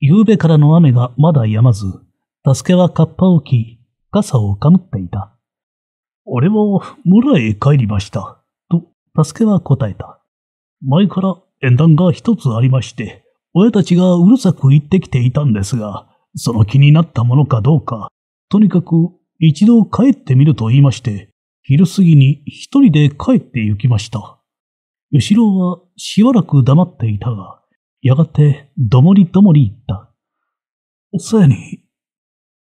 夕べからの雨がまだ止まず、助けはカッパを着、傘をかむっていた。俺は村へ帰りました。と、助けは答えた。前から縁談が一つありまして、親たちがうるさく言ってきていたんですが、その気になったものかどうか、とにかく一度帰ってみると言いまして、昼過ぎに一人で帰って行きました。後ろはしばらく黙っていたが、やがてどもりどもり言った。おさやに、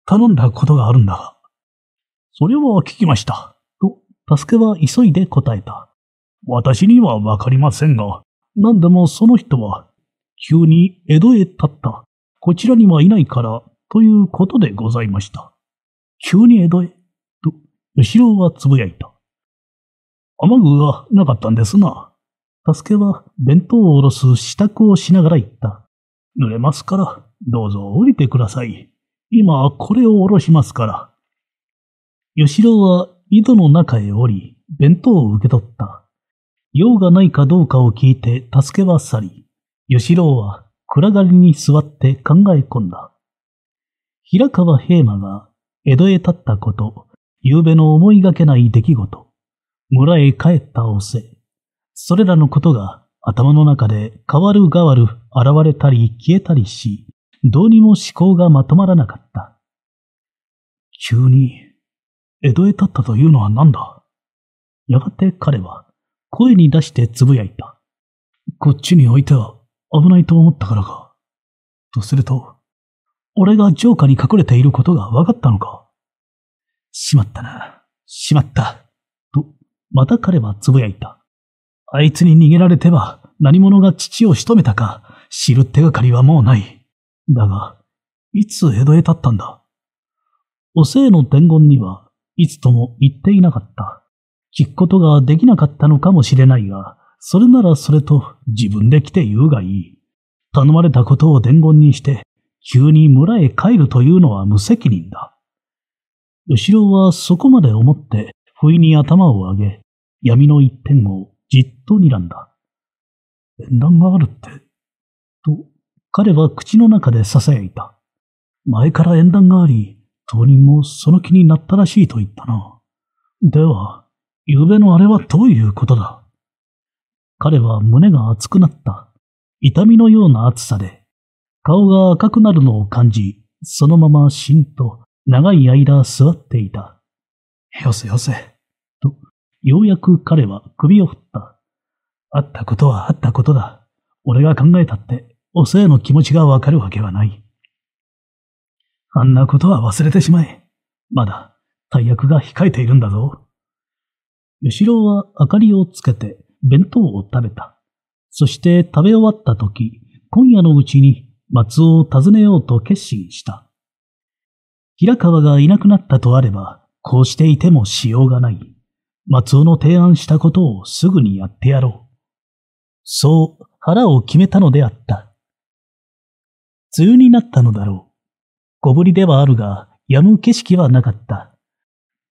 頼んだことがあるんだが。それは聞きました。と、助けは急いで答えた。私にはわかりませんが、何でもその人は、急に江戸へ立った。こちらにはいないから、ということでございました。急に江戸へ、と、吉郎はつぶやいた。雨具がなかったんですな。助けは弁当をおろす支度をしながら言った。濡れますから、どうぞ降りてください。今、これをおろしますから。吉郎は井戸の中へ降り、弁当を受け取った。用がないかどうかを聞いて助けは去り、吉郎は暗がりに座って考え込んだ。平川平馬が江戸へ立ったこと、夕べの思いがけない出来事、村へ帰ったおせ、それらのことが頭の中で変わる変わる現れたり消えたりし、どうにも思考がまとまらなかった。急に、江戸へ立ったというのは何だやがて彼は、声に出してつぶやいた。こっちに置いては危ないと思ったからか。とすると、俺がジョーカーに隠れていることが分かったのか。しまったな。しまった。と、また彼はつぶやいた。あいつに逃げられては何者が父を仕留めたか知る手がかりはもうない。だが、いつ江戸へ立ったんだ。お生の伝言にはいつとも言っていなかった。聞くことができなかったのかもしれないが、それならそれと自分で来て言うがいい。頼まれたことを伝言にして、急に村へ帰るというのは無責任だ。吉郎はそこまで思って、不意に頭を上げ、闇の一点をじっと睨んだ。縁談があるって、と、彼は口の中で囁いた。前から縁談があり、当人もその気になったらしいと言ったな。では、昨べのあれはどういうことだ彼は胸が熱くなった。痛みのような熱さで、顔が赤くなるのを感じ、そのまましんと長い間座っていた。よせよせ。と、ようやく彼は首を振った。あったことはあったことだ。俺が考えたって、おせえの気持ちがわかるわけはない。あんなことは忘れてしまえ。まだ、大役が控えているんだぞ。吉郎は明かりをつけて弁当を食べた。そして食べ終わった時、今夜のうちに松尾を訪ねようと決心した。平川がいなくなったとあれば、こうしていてもしようがない。松尾の提案したことをすぐにやってやろう。そう腹を決めたのであった。梅雨になったのだろう。小ぶりではあるが、やむ景色はなかった。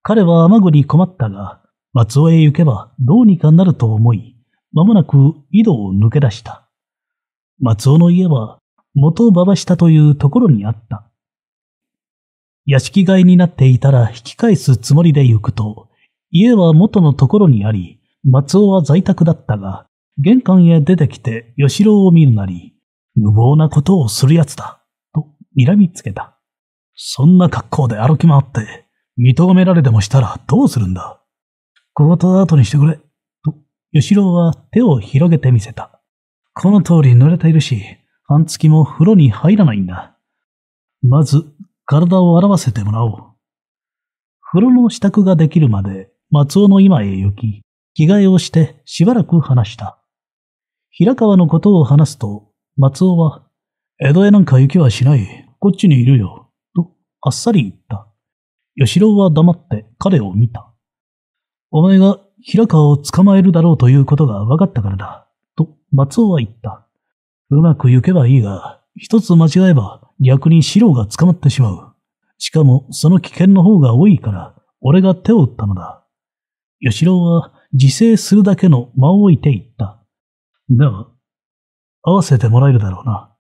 彼は雨具に困ったが、松尾へ行けばどうにかなると思い、まもなく井戸を抜け出した。松尾の家は元馬場下というところにあった。屋敷街になっていたら引き返すつもりで行くと、家は元のところにあり、松尾は在宅だったが、玄関へ出てきて吉郎を見るなり、無謀なことをする奴だ、と睨みつけた。そんな格好で歩き回って、認められてもしたらどうするんだ小言だ後にしてくれ。と、吉郎は手を広げてみせた。この通り濡れているし、半月も風呂に入らないんだ。まず、体を洗わせてもらおう。風呂の支度ができるまで、松尾の今へ行き、着替えをしてしばらく話した。平川のことを話すと、松尾は、江戸へなんか行きはしない。こっちにいるよ。と、あっさり言った。吉郎は黙って彼を見た。お前が平川を捕まえるだろうということが分かったからだ。と、松尾は言った。うまく行けばいいが、一つ間違えば逆に四郎が捕まってしまう。しかもその危険の方が多いから、俺が手を打ったのだ。吉郎は自制するだけの間を置いて言った。だが、合わせてもらえるだろうな。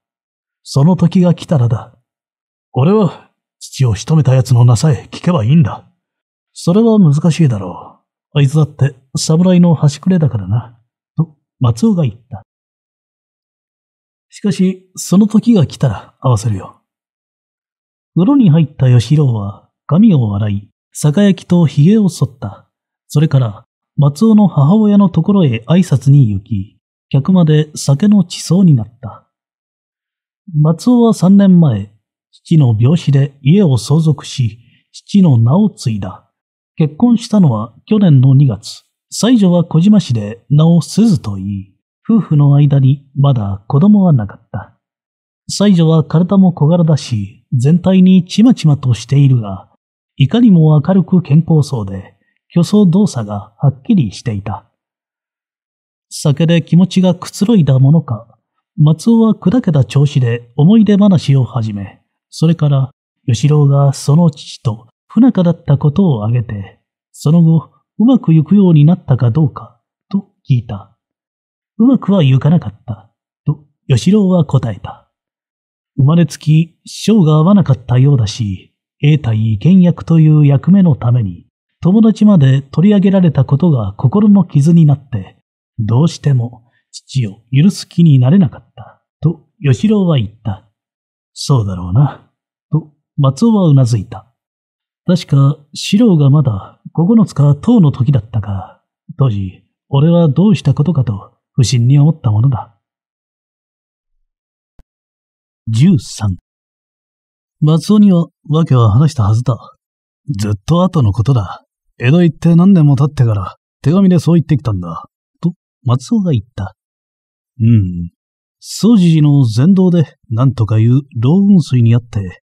その時が来たらだ。俺は、父を仕留めた奴の名さえ聞けばいいんだ。それは難しいだろう。あいつだって侍の端くれだからな、と松尾が言った。しかし、その時が来たら合わせるよ。風呂に入った吉郎は髪を洗い、酒焼きと髭を剃った。それから、松尾の母親のところへ挨拶に行き、客まで酒の地層になった。松尾は3年前、父の病死で家を相続し、父の名を継いだ。結婚したのは去年の2月。最女は小島市で名を鈴と言い、夫婦の間にまだ子供はなかった。最女は体も小柄だし、全体にちまちまとしているが、いかにも明るく健康そうで、虚装動作がはっきりしていた。酒で気持ちがくつろいだものか、松尾は砕けた調子で思い出話を始め、それから、吉郎がその父と不仲だったことを挙げて、その後、うまくいくようになったかどうか、と聞いた。うまくはいかなかった、と吉郎は答えた。生まれつき、性が合わなかったようだし、永代意見役という役目のために、友達まで取り上げられたことが心の傷になって、どうしても父を許す気になれなかった、と吉郎は言った。そうだろうな、と松尾はうなずいた。確か、四郎がまだ九つか塔の時だったが、当時、俺はどうしたことかと不審に思ったものだ。13松尾には訳は話したはずだ。ずっと後のことだ。江戸行って何年も経ってから手紙でそう言ってきたんだ。と、松尾が言った。うん。総除時の全道で何とかいう老雲水にあって、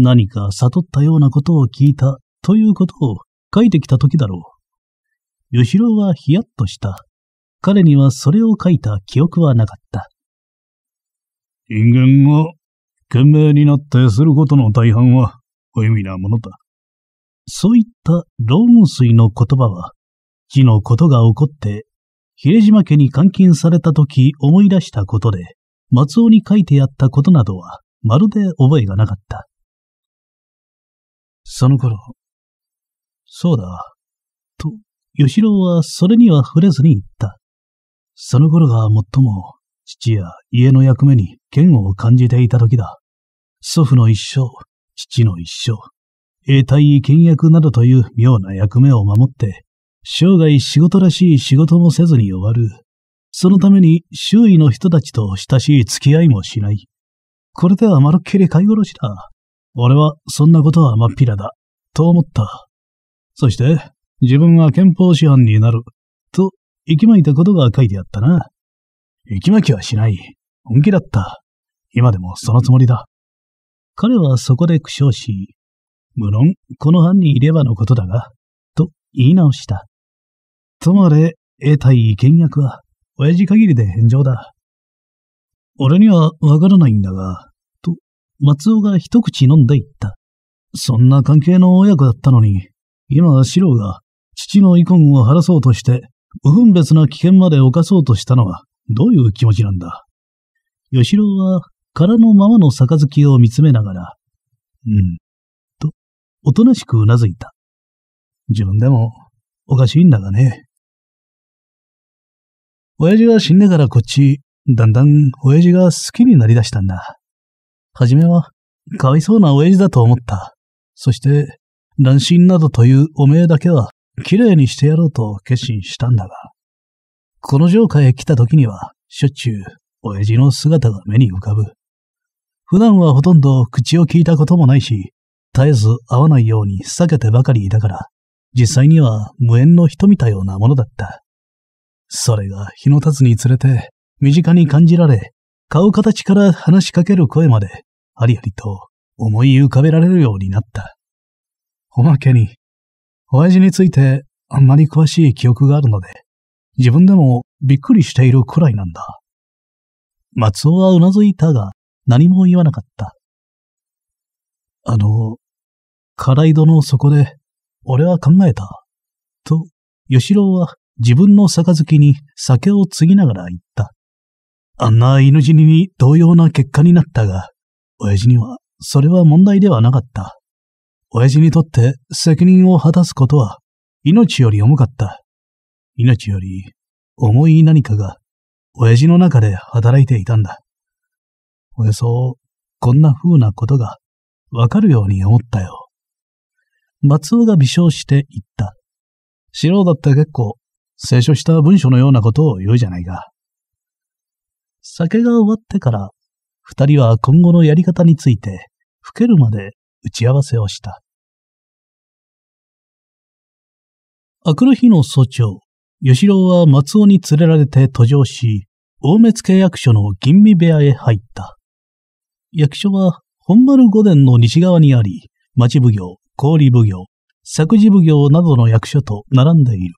何か悟ったようなことを聞いたということを書いてきた時だろう。吉郎はヒヤッとした。彼にはそれを書いた記憶はなかった。人間が懸命になってすることの大半は無意味なものだ。そういった老文水の言葉は、地のことが起こって、比江島家に監禁された時思い出したことで、松尾に書いてやったことなどはまるで覚えがなかった。その頃、そうだ、と、吉郎はそれには触れずに言った。その頃が最も、父や家の役目に嫌悪を感じていた時だ。祖父の一生、父の一生、永代倹約などという妙な役目を守って、生涯仕事らしい仕事もせずに終わる。そのために周囲の人たちと親しい付き合いもしない。これではまるっきり飼い殺しだ。俺はそんなことは真っ平だ、と思った。そして、自分は憲法師範になる、と、息巻いたことが書いてあったな。息巻きはしない。本気だった。今でもそのつもりだ。彼はそこで苦笑し、無論、この班にいればのことだが、と言い直した。ともあれ、得たい見役は、親父限りで返上だ。俺にはわからないんだが、松尾が一口飲んでいった。そんな関係の親子だったのに、今、は四郎が父の遺恨を晴らそうとして、無分別な危険まで犯そうとしたのは、どういう気持ちなんだ。吉郎は、空のままの杯を見つめながら、うん、と、おとなしくうなずいた。自分でも、おかしいんだがね。親父が死んでからこっち、だんだん親父が好きになりだしたんだ。はじめは、かわいそうな親父だと思った。そして、乱心などというおめえだけは、きれいにしてやろうと決心したんだが、この城下へ来た時には、しょっちゅう、親父の姿が目に浮かぶ。普段はほとんど口を聞いたこともないし、絶えず会わないように避けてばかりいたから、実際には無縁の人みたようなものだった。それが日の経つにつれて、身近に感じられ、顔形から話しかける声まで、ありありと思い浮かべられるようになった。おまけに、親父についてあんまり詳しい記憶があるので、自分でもびっくりしているくらいなんだ。松尾はうなずいたが、何も言わなかった。あの、辛い戸の底で、俺は考えた。と、吉郎は自分の杯に酒を継ぎながら言った。あんな犬死にに同様な結果になったが、親父には、それは問題ではなかった。親父にとって責任を果たすことは、命より重かった。命より、重い何かが、親父の中で働いていたんだ。およそ、こんな風なことが、わかるように思ったよ。松尾が微笑して言った。素人だって結構、聖書した文書のようなことを言うじゃないか。酒が終わってから二人は今後のやり方について、老けるまで打ち合わせをした。明くる日の早朝、吉郎は松尾に連れられて途上し、大目付役所の吟味部屋へ入った。役所は本丸御殿の西側にあり、町奉行、氷奉行、作事奉行などの役所と並んでいる。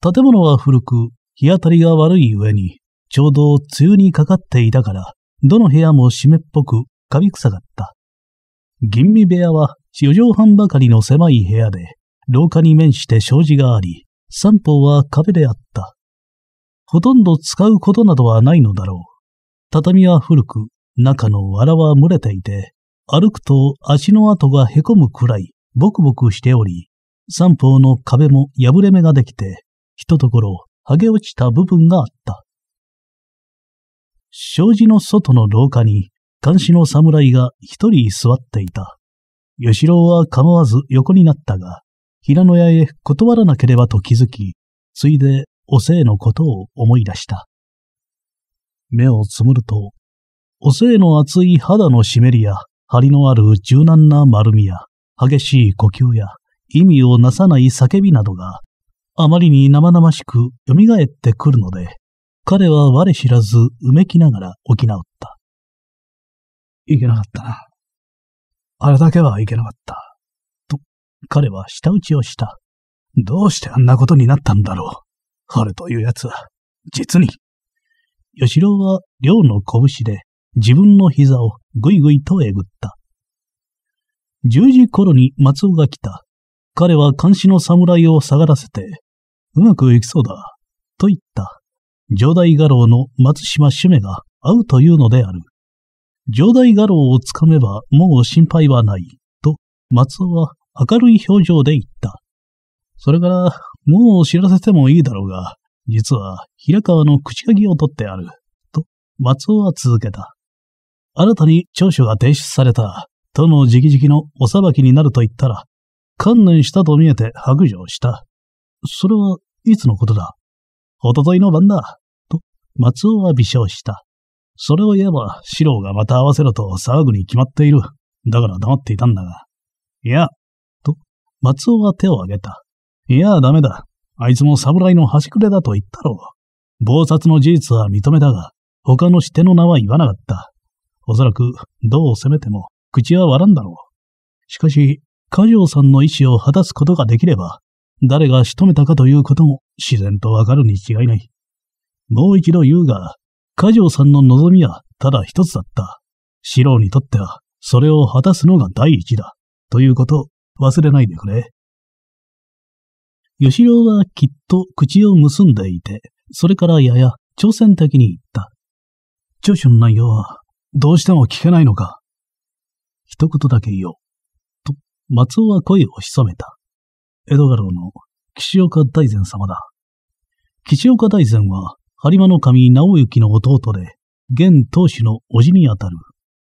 建物は古く、日当たりが悪い上に、ちょうど梅雨にかかっていたから、どの部屋も湿っぽく、カビ臭かった。銀味部屋は四畳半ばかりの狭い部屋で、廊下に面して障子があり、三方は壁であった。ほとんど使うことなどはないのだろう。畳は古く、中の藁は漏れていて、歩くと足の跡がへこむくらい、ボクボクしており、三方の壁も破れ目ができて、ひとところ、剥げ落ちた部分があった。障子の外の廊下に、監視の侍が一人座っていた。吉郎は構わず横になったが、平野屋へ断らなければと気づき、ついでおせいのことを思い出した。目をつむると、おせいの厚い肌の湿りや、張りのある柔軟な丸みや、激しい呼吸や、意味をなさない叫びなどが、あまりに生々しく蘇ってくるので、彼は我知らず、うめきながら補った。いけなかったな。あれだけはいけなかった。と、彼は舌打ちをした。どうしてあんなことになったんだろう。春というやつは、実に。吉郎は、寮の拳で、自分の膝をぐいぐいとえぐった。十時頃に松尾が来た。彼は監視の侍を下がらせて、うまくいきそうだ、と言った。上代画廊の松島主馬が会うというのである。上代画廊をつかめばもう心配はない、と松尾は明るい表情で言った。それから、もう知らせてもいいだろうが、実は平川の口鍵を取ってある、と松尾は続けた。新たに長所が提出された、との直々のお裁きになると言ったら、観念したと見えて白状した。それはいつのことだおとといの晩だ、と、松尾は微笑した。それを言えば、四郎がまた会わせろと騒ぐに決まっている。だから黙っていたんだが。いや、と、松尾は手を挙げた。いや、ダメだ。あいつも侍の端くれだと言ったろう。暴殺の事実は認めたが、他の死手の名は言わなかった。おそらく、どう責めても、口は割らんだろう。しかし、家城さんの意志を果たすことができれば、誰が仕留めたかということも自然とわかるに違いない。もう一度言うが、ジオさんの望みはただ一つだった。四郎にとっては、それを果たすのが第一だ。ということ、忘れないでくれ。吉郎はきっと口を結んでいて、それからやや挑戦的に言った。著書の内容は、どうしても聞けないのか。一言だけ言おう。と、松尾は声を潜めた。江戸家老の岸岡大善様だ。岸岡大善は、播磨の神直行の弟で、現当主の叔父にあたる。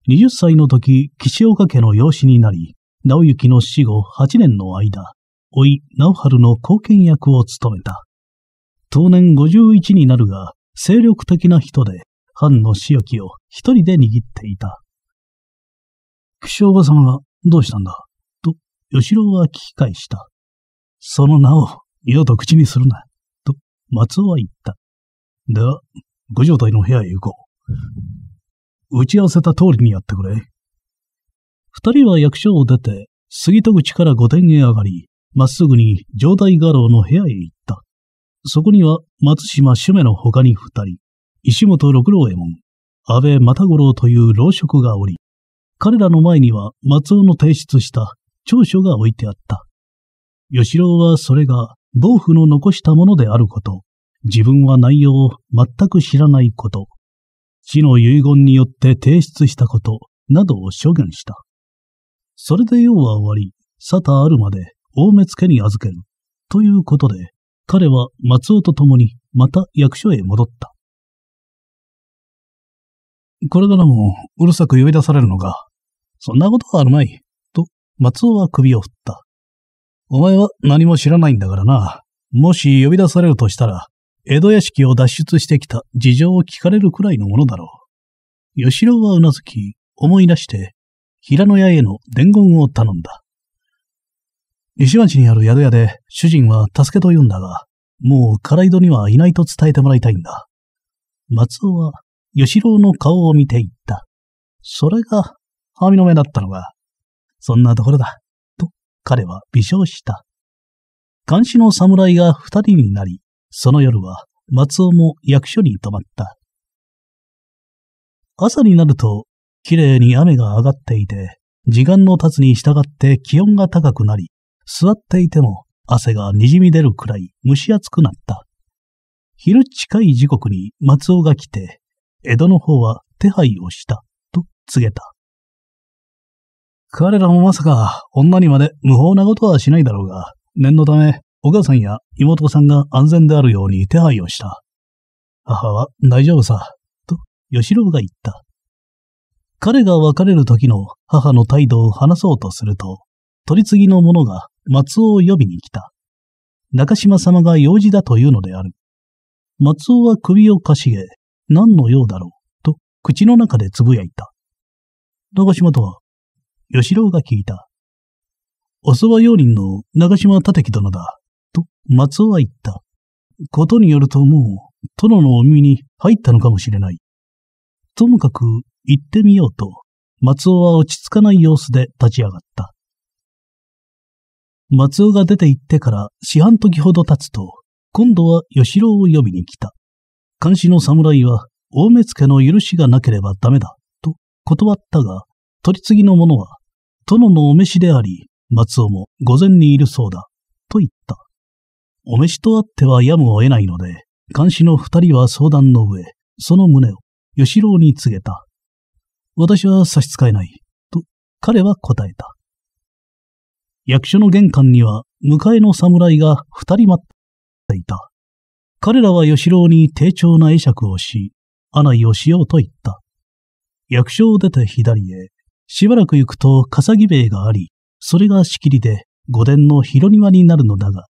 20歳の時、岸岡家の養子になり、直行の死後8年の間、老い直春の貢献役を務めた。当年51になるが、精力的な人で、藩の死きを一人で握っていた。岸岡様がどうしたんだと、吉郎は聞き返した。その名を二度と口にするな、と松尾は言った。では、ご状態の部屋へ行こう。打ち合わせた通りにやってくれ。二人は役所を出て、杉戸口から御殿へ上がり、まっすぐに上代画廊の部屋へ行った。そこには松島主馬の他に二人、石本六郎右衛門、安倍又五郎という老職がおり、彼らの前には松尾の提出した長所が置いてあった。吉郎はそれが暴府の残したものであること、自分は内容を全く知らないこと、死の遺言によって提出したことなどを処言した。それで用は終わり、沙汰あるまで大目付に預ける。ということで、彼は松尾と共にまた役所へ戻った。これからもうるさく呼び出されるのか。そんなことはあるまい。と、松尾は首を振った。お前は何も知らないんだからな。もし呼び出されるとしたら、江戸屋敷を脱出してきた事情を聞かれるくらいのものだろう。吉郎はうなずき、思い出して、平野屋への伝言を頼んだ。西町にある宿屋で主人は助けと言うんだが、もう唐井戸にはいないと伝えてもらいたいんだ。松尾は吉郎の顔を見て言った。それが、網の目だったのが、そんなところだ。彼は微笑した。監視の侍が二人になり、その夜は松尾も役所に泊まった。朝になると、綺麗に雨が上がっていて、時間の経つに従って気温が高くなり、座っていても汗が滲み出るくらい蒸し暑くなった。昼近い時刻に松尾が来て、江戸の方は手配をした、と告げた。彼らもまさか、女にまで無法なことはしないだろうが、念のため、お母さんや妹さんが安全であるように手配をした。母は大丈夫さ、と、吉郎が言った。彼が別れる時の母の態度を話そうとすると、取り次ぎの者が松尾を呼びに来た。中島様が用事だというのである。松尾は首をかしげ、何の用だろう、と口の中でつぶやいた。中島とは吉郎が聞いた。おそば用人の長島立木殿だ、と松尾は言った。ことによるともう、殿のお耳に入ったのかもしれない。ともかく行ってみようと、松尾は落ち着かない様子で立ち上がった。松尾が出て行ってから四半時ほど経つと、今度は吉郎を呼びに来た。監視の侍は、大目付の許しがなければダメだ、と断ったが、取り次ぎの者は殿のお召しであり、松尾も午前にいるそうだ、と言った。お召しとあってはやむを得ないので、監視の二人は相談の上、その旨を吉郎に告げた。私は差し支えない、と彼は答えた。役所の玄関には迎えの侍が二人待っていた。彼らは吉郎に丁重な会釈をし、案内をしようと言った。役所を出て左へ、しばらく行くと笠木塀があり、それが仕切りで御殿の広庭になるのだが、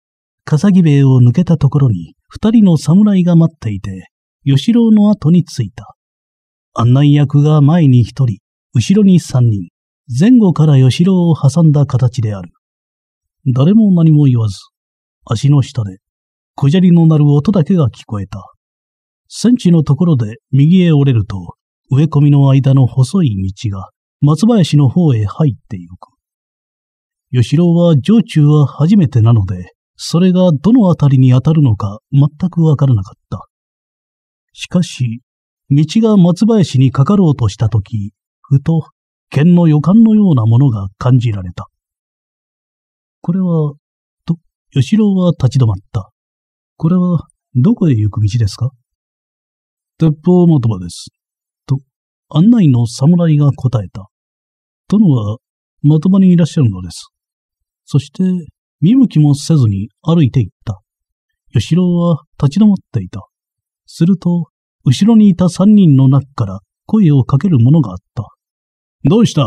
笠木塀を抜けたところに二人の侍が待っていて、吉郎の後に着いた。案内役が前に一人、後ろに三人、前後から吉郎を挟んだ形である。誰も何も言わず、足の下で、小砂利の鳴る音だけが聞こえた。ンチのところで右へ折れると、植え込みの間の細い道が、松林の方へ入ってゆく。吉郎は城中は初めてなので、それがどのあたりに当たるのか全くわからなかった。しかし、道が松林にかかろうとしたとき、ふと、剣の予感のようなものが感じられた。これは、と、吉郎は立ち止まった。これは、どこへ行く道ですか鉄砲元場です。案内の侍が答えた。殿は、まともにいらっしゃるのです。そして、見向きもせずに歩いていった。吉郎は立ち止まっていた。すると、後ろにいた三人の中から声をかけるものがあった。どうした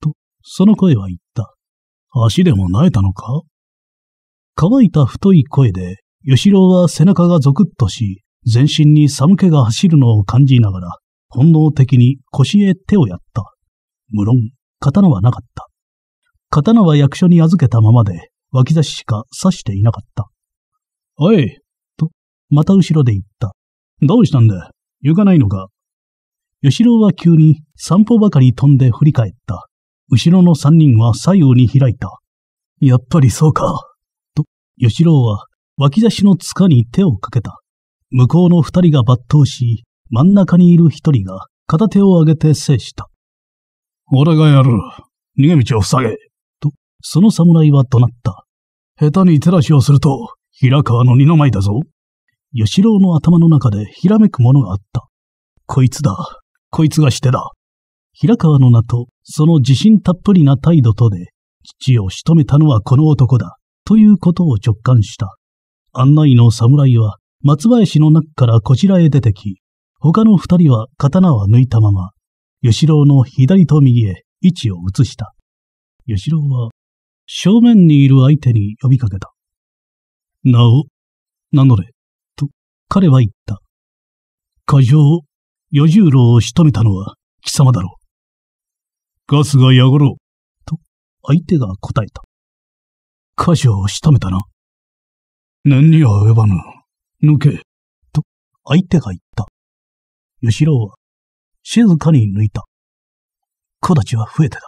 と、その声は言った。足でも萎えたのか乾いた太い声で、吉郎は背中がゾクッとし、全身に寒気が走るのを感じながら、本能的に腰へ手をやった。無論、刀はなかった。刀は役所に預けたままで、脇差ししか刺していなかった。おいと、また後ろで言った。どうしたんだ行かないのか吉郎は急に散歩ばかり飛んで振り返った。後ろの三人は左右に開いた。やっぱりそうか。と、吉郎は脇差しの塚に手をかけた。向こうの二人が抜刀し、真ん中にいる一人が片手を上げて制した。俺がやる。逃げ道を塞げ。と、その侍は怒鳴った。下手に手出しをすると、平川の二の舞だぞ。吉郎の頭の中でひらめくものがあった。こいつだ。こいつがしてだ。平川の名と、その自信たっぷりな態度とで、父を仕留めたのはこの男だ、ということを直感した。案内の侍は、松林の中からこちらへ出てき、他の二人は刀は抜いたまま、吉郎の左と右へ位置を移した。吉郎は、正面にいる相手に呼びかけた。なお、名乗れ、と彼は言った。過剰、四十郎を仕留めたのは貴様だろう。ガスがやごろう、と相手が答えた。過剰を仕留めたな。念には及ばぬ。抜け、と相手が言った。吉郎は静かに抜いた。木立は増えてた。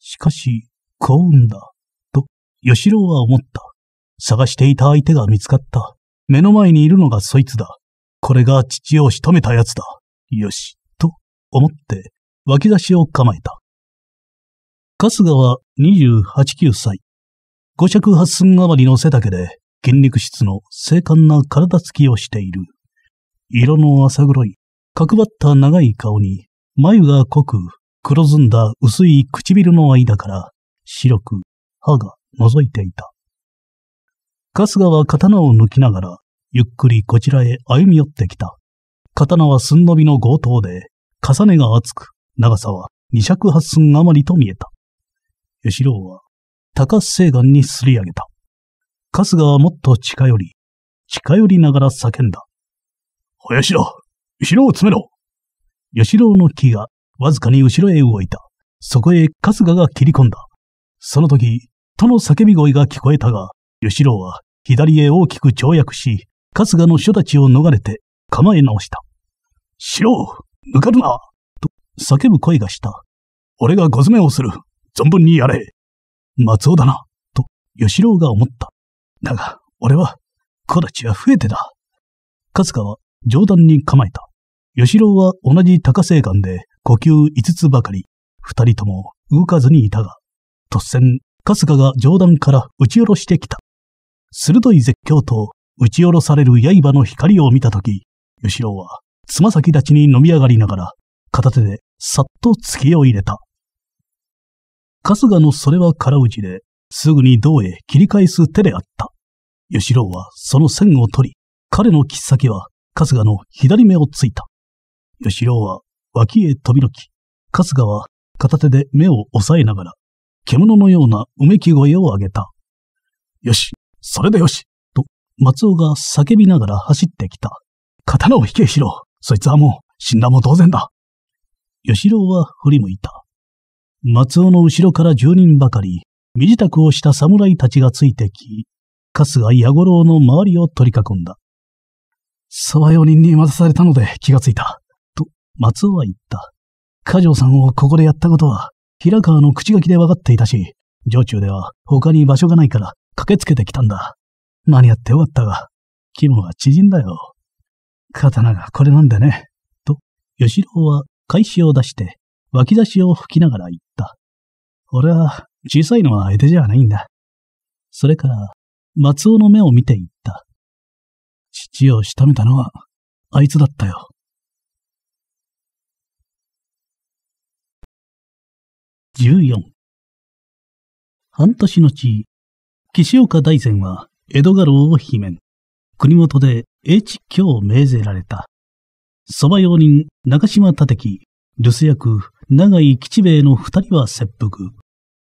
しかし、幸運だ、と吉郎は思った。探していた相手が見つかった。目の前にいるのがそいつだ。これが父を仕留めた奴だ。よし、と思って脇出しを構えた。春日は28、9歳。五尺八寸余りの背丈で筋肉質の精悍な体つきをしている。色の浅黒い角ばった長い顔に、眉が濃く、黒ずんだ薄い唇の間から、白く、歯が覗いていた。春日は刀を抜きながら、ゆっくりこちらへ歩み寄ってきた。刀は寸伸びの強盗で、重ねが厚く、長さは二尺八寸余りと見えた。吉郎は、高須岩にすり上げた。春日はもっと近寄り、近寄りながら叫んだ。林だ後ろを詰めろ吉郎の木がわずかに後ろへ動いた。そこへ春日が切り込んだ。その時、との叫び声が聞こえたが、吉郎は左へ大きく跳躍し、春日の書たちを逃れて構え直した。しろぬかるなと叫ぶ声がした。俺がご詰めをする存分にやれ松尾だなと吉郎が思った。だが、俺は、子たちは増えてだ。春日は冗談に構えた。吉郎は同じ高生館で呼吸五つばかり、二人とも動かずにいたが、突然、かすかが上段から打ち下ろしてきた。鋭い絶叫と打ち下ろされる刃の光を見たとき、吉郎はつま先立ちに飲み上がりながら、片手でさっと突きを入れた。春日のそれは空打ちで、すぐに胴へ切り返す手であった。吉郎はその線を取り、彼の切っ先は春日の左目をついた。吉郎は脇へ飛び抜き、春日は片手で目を押さえながら、獣のようなうめき声を上げた。よし、それでよしと、松尾が叫びながら走ってきた。刀を引け、しろ。そいつはもう、死んだも同然だ。吉郎は振り向いた。松尾の後ろから十人ばかり、身支度をした侍たちがついてき、春日矢五郎の周りを取り囲んだ。沢用人に待たされたので気がついた。松尾は言った。家条さんをここでやったことは、平川の口書きで分かっていたし、城中では他に場所がないから駆けつけてきたんだ。間に合ってよかったが、肝は縮んだよ。刀がこれなんでね。と、吉郎は返しを出して、脇差しを吹きながら言った。俺は小さいのは相手じゃないんだ。それから、松尾の目を見て言った。父を仕留めたのは、あいつだったよ。14半年のち、岸岡大善は江戸家老を罷免。国元で英知教を命ぜられた。蕎麦用人中島立樹、留守役長井吉兵衛の二人は切腹。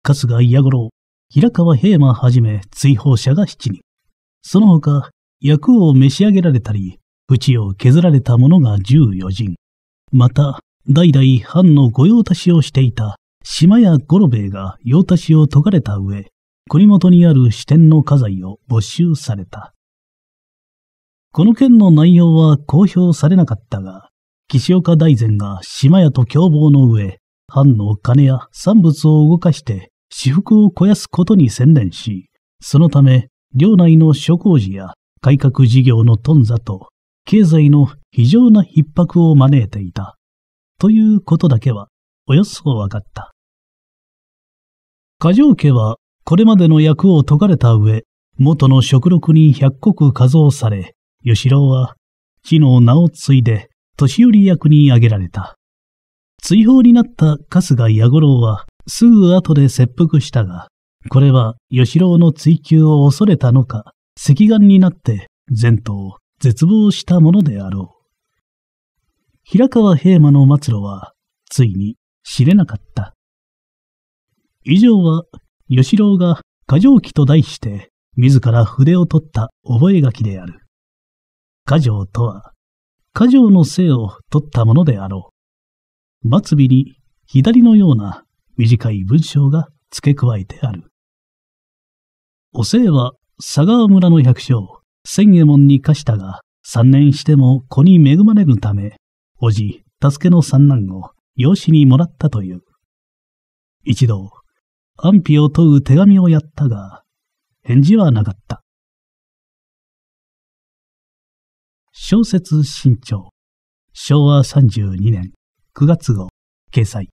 春日矢五郎、平川平馬はじめ追放者が七人。その他、役を召し上げられたり、ちを削られた者が十四人。また、代々藩の御用達をしていた島屋五郎兵衛が用足を解かれた上、国元にある支店の家財を没収された。この件の内容は公表されなかったが、岸岡大善が島屋と共謀の上、藩の金や産物を動かして私服を肥やすことに専念し、そのため、領内の諸工事や改革事業の頓挫と、経済の非常な逼迫を招いていた。ということだけはおよそわかった。過剰家はこれまでの役を解かれた上、元の職録に百国加増され、吉郎は、地の名を継いで、年寄り役に挙げられた。追放になった春日弥五郎は、すぐ後で切腹したが、これは吉郎の追及を恐れたのか、赤眼になって前途絶望したものであろう。平川平馬の末路は、ついに知れなかった。以上は、吉郎が過剰期と題して、自ら筆を取った覚書である。過剰とは、過剰の性を取ったものであろう。末尾に左のような短い文章が付け加えてある。お姓は佐川村の百姓、千右衛門に課したが、三年しても子に恵まれぬため、叔父、助けの三男を養子にもらったという。一度、安否を問う手紙をやったが、返事はなかった。小説新潮、昭和32年9月号、掲載。